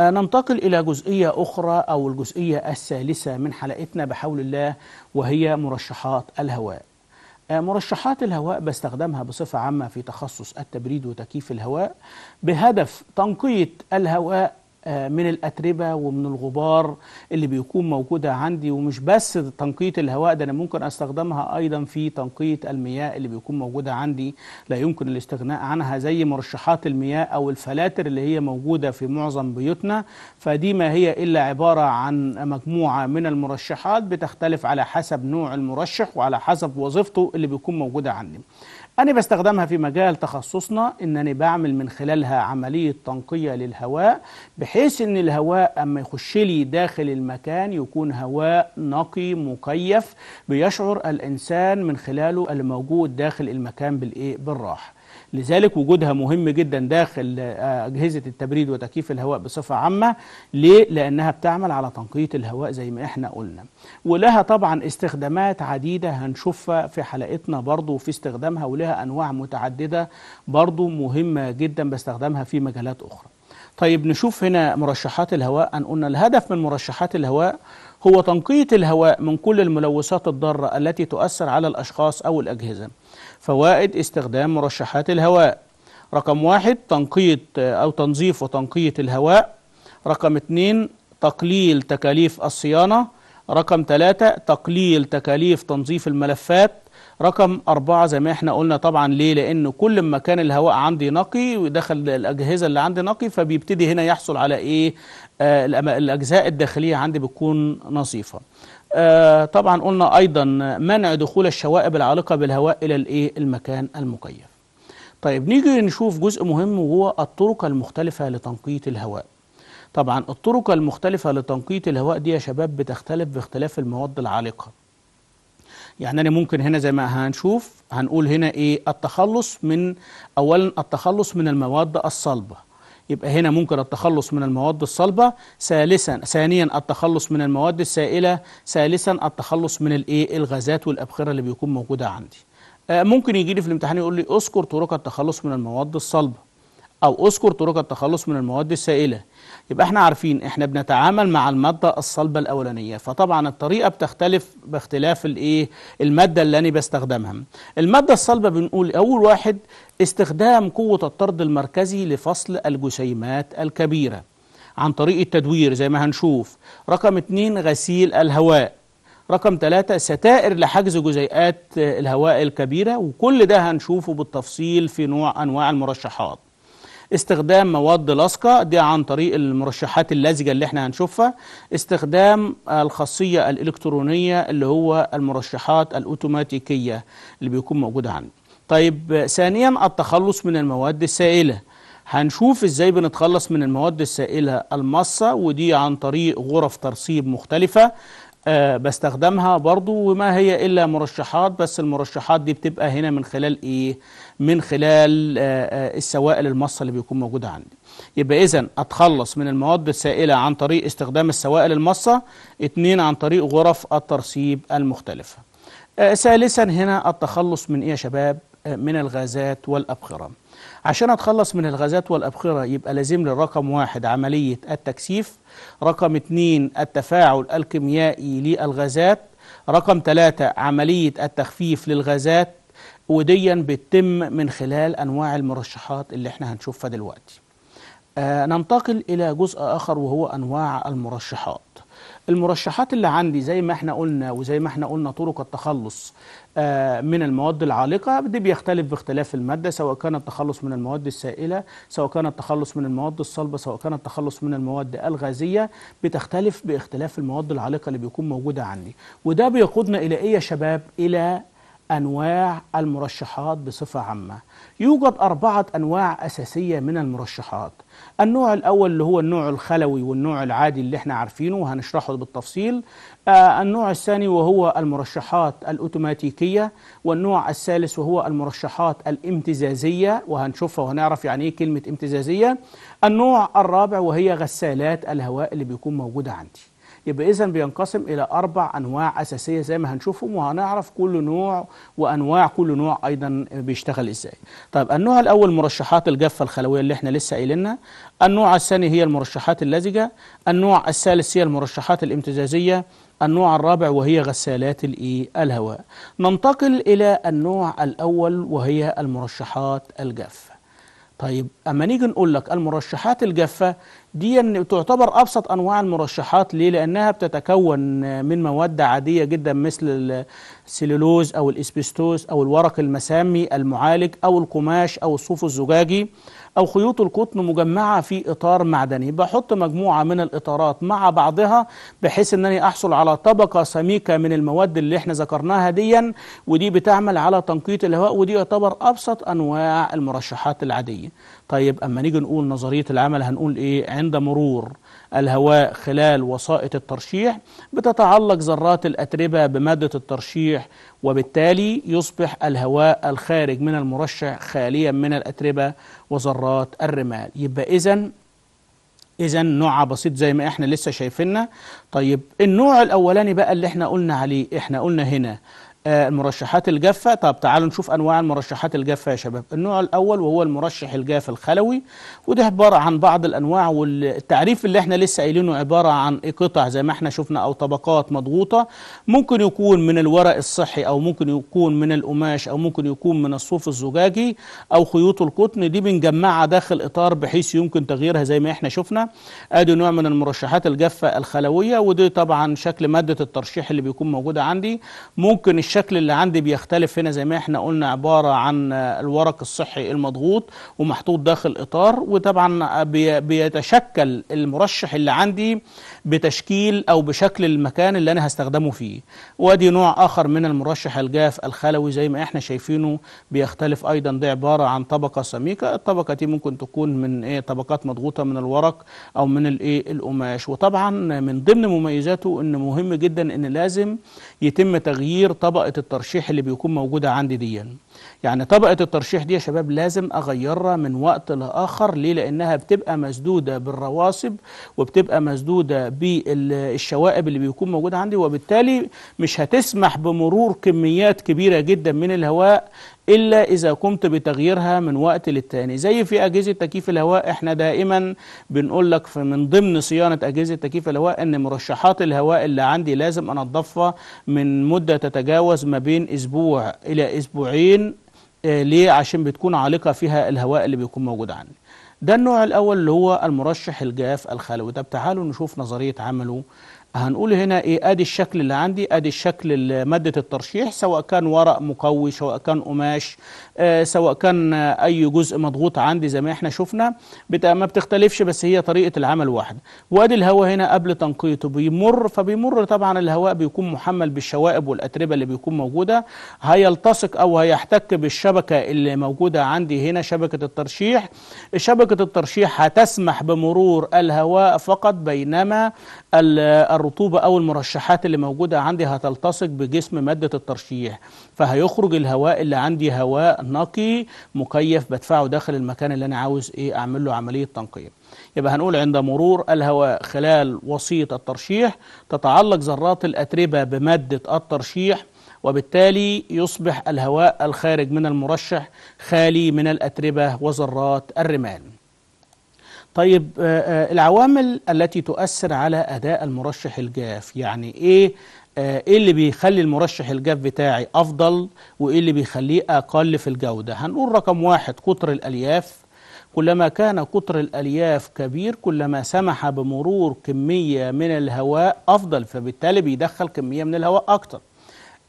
آه، ننتقل إلى جزئية أخرى أو الجزئية الثالثة من حلقتنا بحول الله وهي مرشحات الهواء آه، مرشحات الهواء بستخدمها بصفة عامة في تخصص التبريد وتكييف الهواء بهدف تنقية الهواء آه، من الأتربة ومن الغبار اللي بيكون موجودة عندي ومش بس تنقية الهواء ده أنا ممكن أستخدمها أيضا في تنقية المياه اللي بيكون موجودة عندي لا يمكن الاستغناء عنها زي مرشحات المياه أو الفلاتر اللي هي موجودة في معظم بيوتنا فدي ما هي إلا عبارة عن مجموعة من المرشحات بتختلف على حسب نوع المرشح وعلى حسب وظيفته اللي بيكون موجودة عندي أنا بستخدمها في مجال تخصصنا إن أنا بعمل من خلالها عملية تنقية للهواء بحيث إن الهواء أما يخش لي داخل المكان يكون هواء نقي مكيف بيشعر الإنسان من خلاله الموجود داخل المكان بالإيه بالراحة لذلك وجودها مهم جدا داخل آه، أجهزة التبريد وتكييف الهواء بصفة عامة ليه؟ لأنها بتعمل على تنقية الهواء زي ما احنا قلنا ولها طبعا استخدامات عديدة هنشوفها في حلقتنا برضو في استخدامها ولها أنواع متعددة برضو مهمة جدا بستخدمها في مجالات أخرى طيب نشوف هنا مرشحات الهواء أن قلنا الهدف من مرشحات الهواء هو تنقية الهواء من كل الملوثات الضارة التي تؤثر على الأشخاص أو الأجهزة فوائد استخدام مرشحات الهواء رقم واحد تنقية آه، أو تنظيف وتنقية الهواء رقم اتنين تقليل تكاليف الصيانة رقم ثلاثة تقليل تكاليف تنظيف الملفات رقم أربعة زي ما احنا قلنا طبعا ليه لأن كل ما كان الهواء عندي نقي ودخل الأجهزة اللي عندي نقي فبيبتدي هنا يحصل على إيه آه الأجزاء الداخلية عندي بتكون نظيفة آه، طبعا قلنا أيضا منع دخول الشوائب العالقة بالهواء إلى الإيه المكان المكيف طيب نيجي نشوف جزء مهم وهو الطرق المختلفة لتنقية الهواء طبعا الطرق المختلفة لتنقية الهواء دي يا شباب بتختلف باختلاف المواد العالقة يعني أنا ممكن هنا زي ما هنشوف هنقول هنا إيه التخلص من أولا التخلص من المواد الصلبة يبقى هنا ممكن التخلص من المواد الصلبة ثالثا ثانيا التخلص من المواد السائلة ثالثا التخلص من الايه الغازات والأبخرة اللي بيكون موجودة عندي آه، ممكن يجي لي في الامتحان يقول لي اذكر طرق التخلص من المواد الصلبة أو اذكر طرق التخلص من المواد السائلة يبقى احنا عارفين احنا بنتعامل مع المادة الصلبة الأولانية فطبعا الطريقة بتختلف باختلاف الايه المادة اللي أنا بستخدمها المادة الصلبة بنقول أول واحد استخدام قوة الطرد المركزي لفصل الجسيمات الكبيرة عن طريق التدوير زي ما هنشوف رقم اتنين غسيل الهواء رقم ثلاثة ستائر لحجز جزيئات الهواء الكبيرة وكل ده هنشوفه بالتفصيل في نوع أنواع المرشحات استخدام مواد لاصقة دي عن طريق المرشحات اللزجة اللي احنا هنشوفها استخدام الخاصية الإلكترونية اللي هو المرشحات الأوتوماتيكية اللي بيكون موجودة عندي طيب ثانيا التخلص من المواد السائلة هنشوف ازاي بنتخلص من المواد السائلة المصة ودي عن طريق غرف ترصيب مختلفة أه بستخدمها برضو وما هي إلا مرشحات بس المرشحات دي بتبقى هنا من خلال إيه؟ من خلال أه, آه، السوائل المصة اللي بيكون موجودة عندي يبقى إذا أتخلص من المواد السائلة عن طريق استخدام السوائل المصة اتنين عن طريق غرف الترصيب المختلفة أه ثالثا هنا التخلص من إيه يا شباب؟ من الغازات والأبخرة عشان أتخلص من الغازات والأبخرة يبقى لازم لي رقم واحد عملية التكثيف رقم اتنين التفاعل الكيميائي للغازات رقم ثلاثة عملية التخفيف للغازات وديا بتتم من خلال أنواع المرشحات اللي احنا هنشوفها دلوقتي آه ننتقل إلى جزء آخر وهو أنواع المرشحات المرشحات اللي عندي زي ما احنا قلنا وزي ما احنا قلنا طرق التخلص آه، من المواد العالقة دي بيختلف باختلاف المادة سواء كان التخلص من المواد السائلة سواء كان التخلص من المواد الصلبة سواء كان التخلص من المواد الغازية بتختلف باختلاف المواد العالقة اللي بيكون موجودة عندي وده بيقودنا إلى إيه يا شباب إلى أنواع المرشحات بصفة عامة يوجد أربعة أنواع أساسية من المرشحات النوع الأول اللي هو النوع الخلوي والنوع العادي اللي احنا عارفينه وهنشرحه بالتفصيل آه النوع الثاني وهو المرشحات الأوتوماتيكية والنوع الثالث وهو المرشحات الامتزازية وهنشوفها وهنعرف يعني ايه كلمة امتزازية النوع الرابع وهي غسالات الهواء اللي بيكون موجودة عندي يبقى إذا بينقسم إلى أربع أنواع أساسية زي ما هنشوفهم وهنعرف كل نوع وأنواع كل نوع أيضا بيشتغل إزاي طيب النوع الأول مرشحات الجافة الخلوية اللي احنا لسه قايلينها النوع الثاني هي المرشحات اللزجة النوع الثالث هي المرشحات الامتزازية النوع الرابع وهي غسالات الايه الهواء ننتقل الى النوع الاول وهي المرشحات الجاف طيب اما نيجي نقول لك المرشحات الجافه دي تعتبر ابسط انواع المرشحات ليه لانها بتتكون من مواد عاديه جدا مثل السيلولوز او الاسبستوز او الورق المسامي المعالج او القماش او الصوف الزجاجي أو خيوط القطن مجمعة في إطار معدني بحط مجموعة من الإطارات مع بعضها بحيث أنني أحصل على طبقة سميكة من المواد اللي احنا ذكرناها ديا ودي بتعمل على تنقيط الهواء ودي يعتبر أبسط أنواع المرشحات العادية طيب أما نيجي نقول نظرية العمل هنقول إيه عند مرور الهواء خلال وسائط الترشيح بتتعلق ذرات الأتربة بمادة الترشيح وبالتالي يصبح الهواء الخارج من المرشح خاليا من الأتربة وذرات الرمال يبقى إذا إذا نوع بسيط زي ما إحنا لسه شايفيننا طيب النوع الأولاني بقى اللي إحنا قلنا عليه إحنا قلنا هنا آه، المرشحات الجافة طب تعالوا نشوف أنواع المرشحات الجافة يا شباب النوع الأول وهو المرشح الجاف الخلوي وده عبارة عن بعض الأنواع والتعريف اللي احنا لسه قايلينه عبارة عن إيه، قطع زي ما احنا شفنا أو طبقات مضغوطة ممكن يكون من الورق الصحي أو ممكن يكون من القماش أو ممكن يكون من الصوف الزجاجي أو خيوط القطن دي بنجمعها داخل إطار بحيث يمكن تغييرها زي ما احنا شفنا أدي نوع من المرشحات الجافة الخلوية ودي طبعا شكل مادة الترشيح اللي بيكون موجودة عندي ممكن الشكل اللي عندي بيختلف هنا زي ما احنا قلنا عبارة عن الورق الصحي المضغوط ومحطوط داخل إطار وطبعا بيتشكل المرشح اللي عندي بتشكيل أو بشكل المكان اللي أنا هستخدمه فيه وادي نوع آخر من المرشح الجاف الخلوي زي ما احنا شايفينه بيختلف أيضا ده عبارة عن طبقة سميكة الطبقة دي ممكن تكون من ايه طبقات مضغوطة من الورق أو من الايه القماش وطبعا من ضمن مميزاته أن مهم جدا أن لازم يتم تغيير طبقة الترشيح اللي بيكون موجودة عندي دي يعني طبقة الترشيح دي يا شباب لازم أغيرها من وقت لآخر ليه لأنها بتبقى مسدودة بالرواسب وبتبقى مسدودة بالشوائب اللي بيكون موجودة عندي وبالتالي مش هتسمح بمرور كميات كبيرة جدا من الهواء إلا إذا قمت بتغييرها من وقت للتاني زي في أجهزة تكييف الهواء إحنا دائما بنقول لك في من ضمن صيانة أجهزة تكييف الهواء أن مرشحات الهواء اللي عندي لازم أنضفها من مدة تتجاوز ما بين أسبوع إلى أسبوعين آه، ليه عشان بتكون عالقة فيها الهواء اللي بيكون موجود عندي ده النوع الأول اللي هو المرشح الجاف الخلوي طب تعالوا نشوف نظرية عمله هنقول هنا ايه ادي الشكل اللي عندي ادي الشكل ماده الترشيح سواء كان ورق مقوي سواء كان قماش آه سواء كان آه اي جزء مضغوط عندي زي ما احنا شفنا بتا ما بتختلفش بس هي طريقه العمل واحده وادي الهواء هنا قبل تنقيته بيمر فبيمر طبعا الهواء بيكون محمل بالشوائب والاتربه اللي بيكون موجوده هيلتصق او هيحتك بالشبكه اللي موجوده عندي هنا شبكه الترشيح شبكه الترشيح هتسمح بمرور الهواء فقط بينما الرطوبة أو المرشحات اللي موجودة عندي هتلتصق بجسم مادة الترشيح فهيخرج الهواء اللي عندي هواء نقي مكيف بدفعه داخل المكان اللي أنا عاوز إيه أعمل له عملية تنقية يبقى هنقول عند مرور الهواء خلال وسيط الترشيح تتعلق ذرات الأتربة بمادة الترشيح وبالتالي يصبح الهواء الخارج من المرشح خالي من الأتربة وذرات الرمال طيب آه، آه، العوامل التي تؤثر على أداء المرشح الجاف يعني إيه آه، ايه اللي بيخلي المرشح الجاف بتاعي افضل وايه اللي بيخليه اقل في الجوده هنقول رقم واحد قطر الالياف كلما كان قطر الالياف كبير كلما سمح بمرور كميه من الهواء افضل فبالتالي بيدخل كميه من الهواء اكتر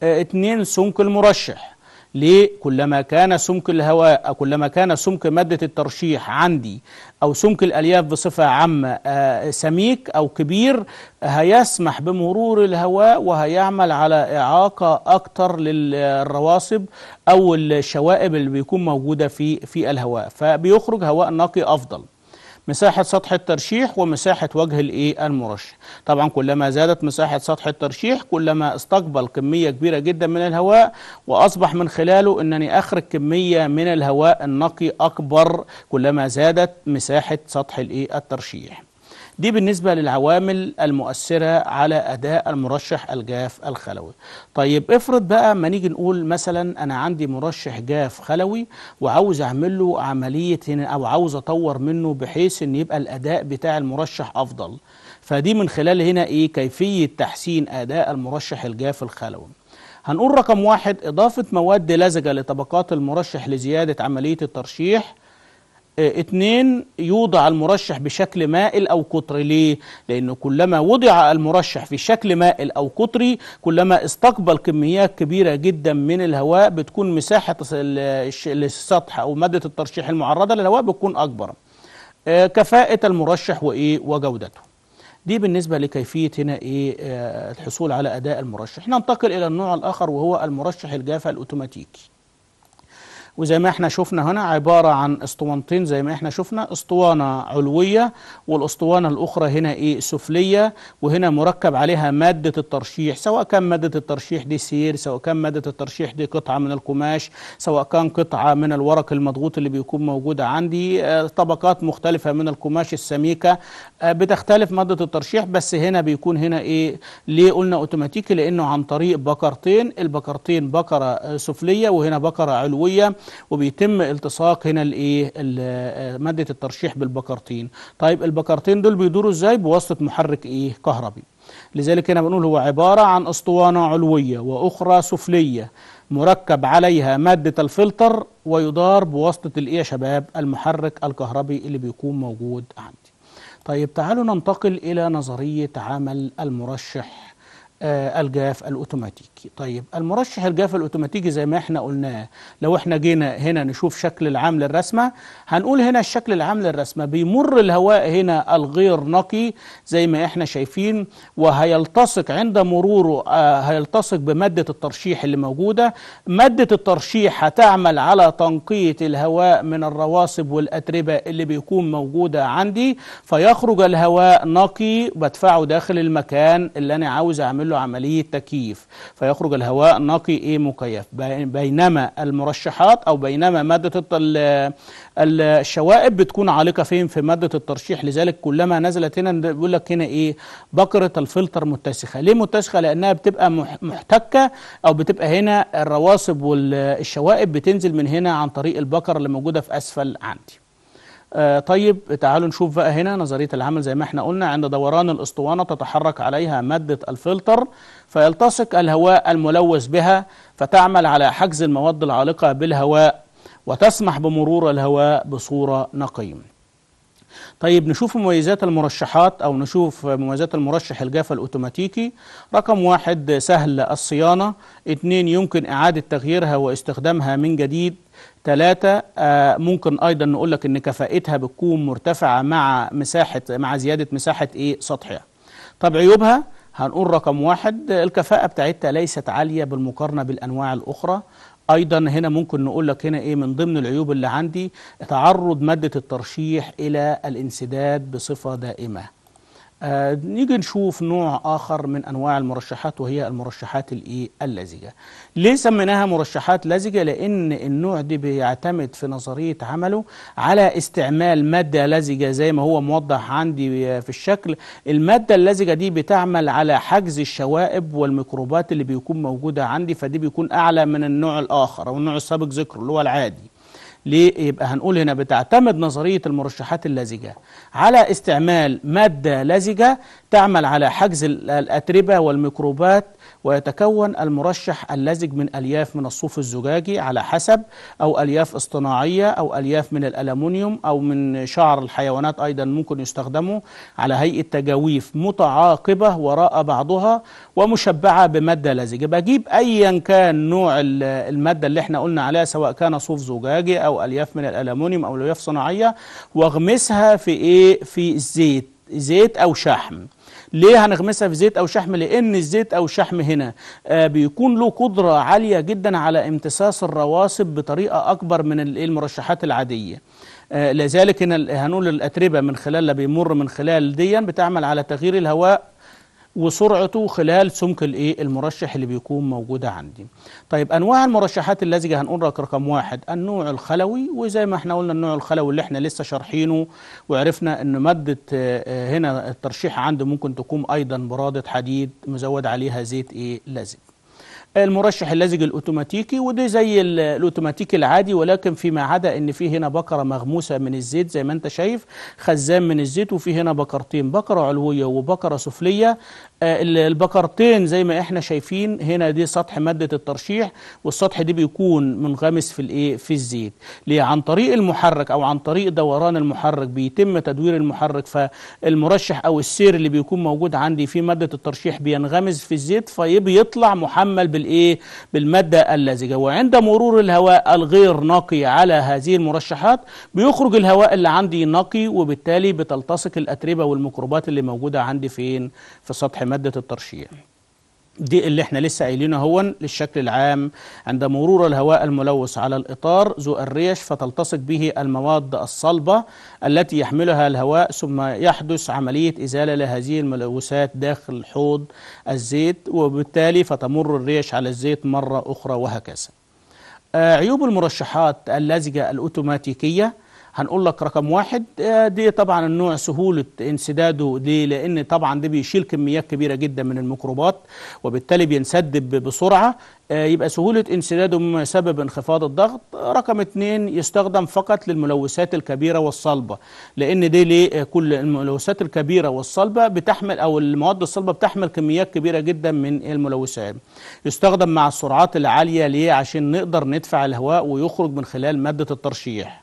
اتنين سمك المرشح ليه كلما كان سمك الهواء أو كلما كان سمك مادة الترشيح عندي أو سمك الألياف بصفة عامة آه، سميك أو كبير هيسمح بمرور الهواء وهيعمل على إعاقة أكتر للرواسب أو الشوائب اللي بيكون موجودة في في الهواء فبيخرج هواء نقي أفضل مساحة سطح الترشيح ومساحة وجه الايه المرشح طبعا كلما زادت مساحة سطح الترشيح كلما استقبل كمية كبيرة جدا من الهواء وأصبح من خلاله أنني أخرج كمية من الهواء النقي أكبر كلما زادت مساحة سطح الايه الترشيح دي بالنسبة للعوامل المؤثرة على أداء المرشح الجاف الخلوي طيب افرض بقى ما نيجي نقول مثلا أنا عندي مرشح جاف خلوي وعاوز أعمل له عملية أو عاوز أطور منه بحيث أن يبقى الأداء بتاع المرشح أفضل فدي من خلال هنا إيه كيفية تحسين أداء المرشح الجاف الخلوي هنقول رقم واحد إضافة مواد لزجة لطبقات المرشح لزيادة عملية الترشيح آه، اتنين يوضع المرشح بشكل مائل أو قطري ليه؟ لأن كلما وضع المرشح في شكل مائل أو قطري كلما استقبل كميات كبيرة جدا من الهواء بتكون مساحة السطح أو مادة الترشيح المعرضة للهواء بتكون أكبر آه، كفاءة المرشح وإيه وجودته دي بالنسبة لكيفية هنا إيه آه، الحصول على أداء المرشح ننتقل إلى النوع الآخر وهو المرشح الجافة الأوتوماتيكي وزي ما احنا شفنا هنا عبارة عن اسطوانتين زي ما احنا شفنا اسطوانة علوية والاسطوانة الاخرى هنا ايه سفلية وهنا مركب عليها مادة الترشيح سواء كان مادة الترشيح دي سير سواء كان مادة الترشيح دي قطعة من القماش سواء كان قطعة من الورق المضغوط اللي بيكون موجودة عندي آه، طبقات مختلفة من القماش السميكة آه، بتختلف مادة الترشيح بس هنا بيكون هنا ايه ليه قلنا اوتوماتيكي لانه عن طريق بكرتين البكرتين بكرة آه، سفلية وهنا بكرة علوية وبيتم التصاق هنا الايه آه، ماده الترشيح بالبكرتين طيب البكرتين دول بيدوروا ازاي بواسطه محرك ايه كهربي لذلك هنا بنقول هو عباره عن اسطوانه علويه واخرى سفليه مركب عليها ماده الفلتر ويدار بواسطه الايه يا شباب المحرك الكهربي اللي بيكون موجود عندي طيب تعالوا ننتقل الى نظريه عمل المرشح آه، الجاف الاوتوماتيك الاوتوماتيكي طيب المرشح الجاف الاوتوماتيكي زي ما احنا قلناه لو احنا جينا هنا نشوف شكل العام للرسمه هنقول هنا الشكل العام للرسمه بيمر الهواء هنا الغير نقي زي ما احنا شايفين وهيلتصق عند مروره آه هيلتصق بماده الترشيح اللي موجوده ماده الترشيح هتعمل على تنقيه الهواء من الرواسب والاتربه اللي بيكون موجوده عندي فيخرج الهواء نقي بدفعه داخل المكان اللي انا عاوز اعمل له عمليه تكييف في فيخرج الهواء نقي ايه مكيف بينما المرشحات او بينما ماده الشوائب بتكون عالقه فين في ماده الترشيح لذلك كلما نزلت هنا بيقول لك هنا ايه بكره الفلتر متسخه ليه متسخه لانها بتبقى محتكه او بتبقى هنا الرواسب والشوائب بتنزل من هنا عن طريق البكر اللي موجوده في اسفل عندي آه، طيب تعالوا نشوف بقى هنا نظرية العمل زي ما احنا قلنا عند دوران الاسطوانة تتحرك عليها مادة الفلتر فيلتصق الهواء الملوث بها فتعمل على حجز المواد العالقة بالهواء وتسمح بمرور الهواء بصورة نقية طيب نشوف مميزات المرشحات أو نشوف مميزات المرشح الجاف الأوتوماتيكي رقم واحد سهل الصيانة اتنين يمكن إعادة تغييرها واستخدامها من جديد ثلاثة آه، ممكن أيضا نقول لك إن كفاءتها بتكون مرتفعة مع مساحة مع زيادة مساحة إيه سطحها. طب عيوبها هنقول رقم واحد الكفاءة بتاعتها ليست عالية بالمقارنة بالأنواع الأخرى ايضا هنا ممكن نقول لك هنا ايه من ضمن العيوب اللي عندي تعرض ماده الترشيح الى الانسداد بصفه دائمه آه، نيجي نشوف نوع آخر من أنواع المرشحات وهي المرشحات الإيه اللزجة ليه سميناها مرشحات لزجة لأن النوع دي بيعتمد في نظرية عمله على استعمال مادة لزجة زي ما هو موضح عندي في الشكل المادة اللزجة دي بتعمل على حجز الشوائب والميكروبات اللي بيكون موجودة عندي فدي بيكون أعلى من النوع الآخر أو النوع السابق ذكره اللي هو العادي ليه يبقى هنقول هنا بتعتمد نظرية المرشحات اللزجة على استعمال مادة لزجة تعمل على حجز الأتربة والميكروبات ويتكون المرشح اللزج من ألياف من الصوف الزجاجي على حسب أو ألياف اصطناعية أو ألياف من الألمونيوم أو من شعر الحيوانات أيضا ممكن يستخدموا على هيئة تجاويف متعاقبة وراء بعضها ومشبعة بمادة لزجة بجيب أيا كان نوع المادة اللي احنا قلنا عليها سواء كان صوف زجاجي أو ألياف من الألمونيوم أو ألياف صناعية واغمسها في إيه في الزيت زيت أو شحم ليه هنغمسها في زيت او شحم لان الزيت او الشحم هنا آه، بيكون له قدره عاليه جدا على امتصاص الرواسب بطريقه اكبر من إيه، المرشحات العاديه آه، لذلك هنقول الاتربه من خلال اللي بيمر من خلال ديا بتعمل على تغيير الهواء وسرعته خلال سمك الايه المرشح اللي بيكون موجودة عندي طيب انواع المرشحات اللزجة هنقول رقم واحد النوع الخلوي وزي ما احنا قلنا النوع الخلوي اللي احنا لسه شارحينه وعرفنا ان مادة آه، هنا الترشيح عنده ممكن تكون ايضا برادة حديد مزود عليها زيت ايه لزج المرشح اللزج الاوتوماتيكي وده زي الاوتوماتيكي العادي ولكن فيما عدا ان في هنا بقره مغموسه من الزيت زي ما انت شايف خزان من الزيت وفي هنا بقرتين بقره علويه وبقره سفليه آه، البكرتين زي ما احنا شايفين هنا دي سطح مادة الترشيح والسطح دي بيكون منغمس في الايه في الزيت ليه عن طريق المحرك او عن طريق دوران المحرك بيتم تدوير المحرك فالمرشح او السير اللي بيكون موجود عندي في مادة الترشيح بينغمس في الزيت فبيطلع محمل بالايه بالمادة اللزجة وعند مرور الهواء الغير نقي على هذه المرشحات بيخرج الهواء اللي عندي نقي وبالتالي بتلتصق الاتربة والميكروبات اللي موجودة عندي فين في سطح مادة الترشيح دي اللي احنا لسه قايلينه هو للشكل العام عند مرور الهواء الملوث على الإطار ذو الريش فتلتصق به المواد الصلبة التي يحملها الهواء ثم يحدث عملية إزالة لهذه الملوثات داخل حوض الزيت وبالتالي فتمر الريش على الزيت مرة أخرى وهكذا آه، عيوب المرشحات اللزجة الأوتوماتيكية هنقول لك رقم واحد آه، دي طبعا النوع سهولة انسداده دي لأن طبعا ده بيشيل كميات كبيرة جدا من الميكروبات وبالتالي بينسدب بسرعة آه، يبقى سهولة انسداده مما سبب انخفاض الضغط رقم اتنين يستخدم فقط للملوثات الكبيرة والصلبة لأن دي ليه آه، كل الملوثات الكبيرة والصلبة بتحمل أو المواد الصلبة بتحمل كميات كبيرة جدا من الملوثات يستخدم مع السرعات العالية ليه عشان نقدر ندفع الهواء ويخرج من خلال مادة الترشيح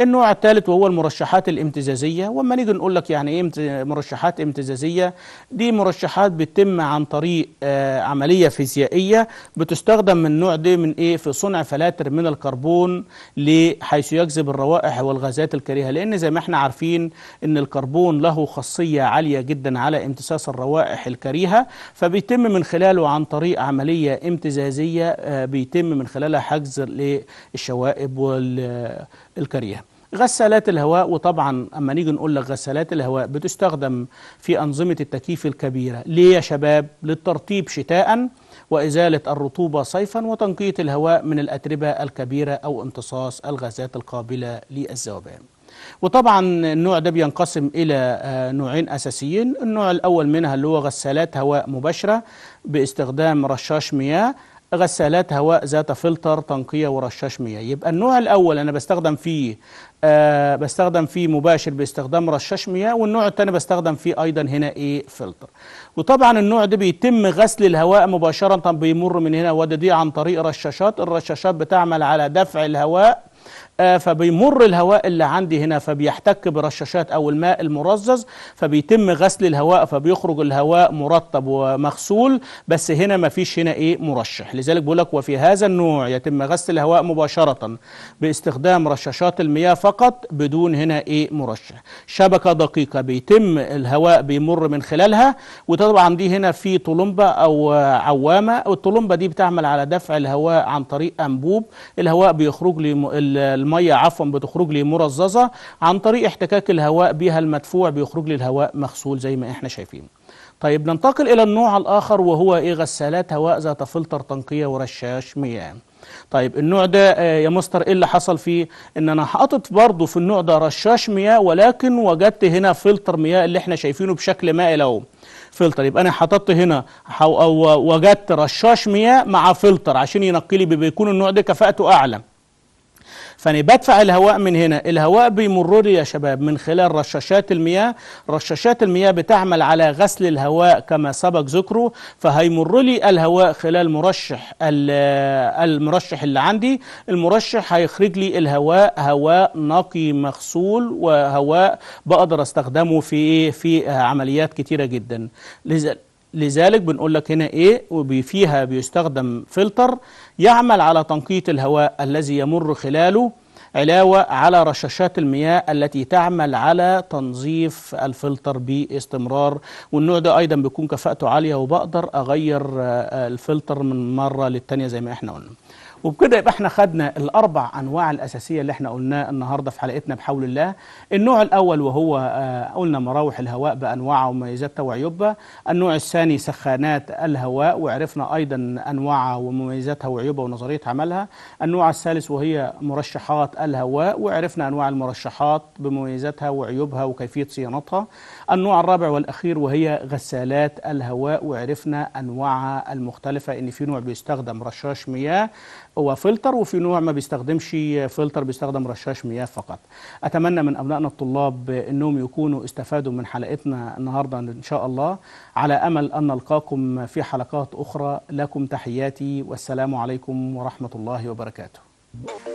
النوع الثالث وهو المرشحات الامتزازية وما نيجي نقول لك يعني ايه مرشحات امتزازية دي مرشحات بتتم عن طريق آه، عملية فيزيائية بتستخدم من النوع ده من ايه في صنع فلاتر من الكربون حيث يجذب الروائح والغازات الكريهة لان زي ما احنا عارفين ان الكربون له خاصية عالية جدا على امتصاص الروائح الكريهة فبيتم من خلاله عن طريق عملية امتزازية آه، بيتم من خلالها حجز للشوائب وال الكريهة غسالات الهواء وطبعا أما نيجي نقول لك غسالات الهواء بتستخدم في أنظمة التكييف الكبيرة ليه يا شباب للترطيب شتاءً وإزالة الرطوبة صيفا وتنقية الهواء من الأتربة الكبيرة أو امتصاص الغازات القابلة للذوبان وطبعا النوع ده بينقسم إلى آه، نوعين أساسيين النوع الأول منها اللي هو غسالات هواء مباشرة باستخدام رشاش مياه غسالات هواء ذات فلتر تنقية ورشاش مياه يبقى النوع الأول أنا بستخدم فيه آه بستخدم فيه مباشر باستخدام رشاش مياه والنوع الثاني بستخدم فيه أيضا هنا إيه فلتر وطبعا النوع ده بيتم غسل الهواء مباشرة بيمر من هنا وده دي عن طريق رشاشات الرشاشات بتعمل على دفع الهواء آه، فبيمر الهواء اللي عندي هنا فبيحتك برشاشات أو الماء المرزز فبيتم غسل الهواء فبيخرج الهواء مرطب ومغسول بس هنا ما فيش هنا إيه مرشح لذلك بقول لك وفي هذا النوع يتم غسل الهواء مباشرة باستخدام رشاشات المياه فقط بدون هنا إيه مرشح شبكة دقيقة بيتم الهواء بيمر من خلالها وطبعا دي هنا في طلمبة أو عوامة والطلمبة دي بتعمل على دفع الهواء عن طريق أنبوب الهواء بيخرج لي المية عفوا بتخرج لي مرززة عن طريق احتكاك الهواء بها المدفوع بيخرج لي الهواء مغسول زي ما احنا شايفين طيب ننتقل إلى النوع الآخر وهو إيه غسالات هواء ذات فلتر تنقية ورشاش مياه طيب النوع ده آه، يا مستر ايه اللي حصل فيه ان انا حاطط برضه في النوع ده رشاش مياه ولكن وجدت هنا فلتر مياه اللي احنا شايفينه بشكل مائل اهو فلتر يبقى انا حطيت هنا او وجدت رشاش مياه مع فلتر عشان ينقي لي بيكون النوع ده كفاءته اعلى فأنا بدفع الهواء من هنا الهواء بيمر لي يا شباب من خلال رشاشات المياه رشاشات المياه بتعمل على غسل الهواء كما سبق ذكره فهيمر لي الهواء خلال مرشح المرشح اللي عندي المرشح هيخرج لي الهواء هواء نقي مغسول وهواء بقدر استخدمه في إيه؟ في عمليات كتيرة جدا لذلك لذلك بنقول لك هنا ايه وفيها بيستخدم فلتر يعمل على تنقية الهواء الذي يمر خلاله علاوة على رشاشات المياه التي تعمل على تنظيف الفلتر باستمرار والنوع ده أيضا بيكون كفاءته عالية وبقدر أغير آه، الفلتر من مرة للتانية زي ما احنا قلنا وبكده يبقى احنا خدنا الاربع انواع الاساسيه اللي احنا قلناه النهارده في حلقتنا بحول الله النوع الاول وهو آه، قلنا مراوح الهواء بانواعها ومميزاتها وعيوبها النوع الثاني سخانات الهواء وعرفنا ايضا انواعها ومميزاتها وعيوبها ونظريه عملها النوع الثالث وهي مرشحات الهواء وعرفنا انواع المرشحات بمميزاتها وعيوبها وكيفيه صيانتها النوع الرابع والاخير وهي غسالات الهواء وعرفنا انواعها المختلفه ان في نوع بيستخدم رشاش مياه هو فلتر وفي نوع ما بيستخدمش فلتر بيستخدم رشاش مياه فقط اتمنى من ابنائنا الطلاب انهم يكونوا استفادوا من حلقتنا النهارده ان شاء الله على امل ان نلقاكم في حلقات اخرى لكم تحياتي والسلام عليكم ورحمه الله وبركاته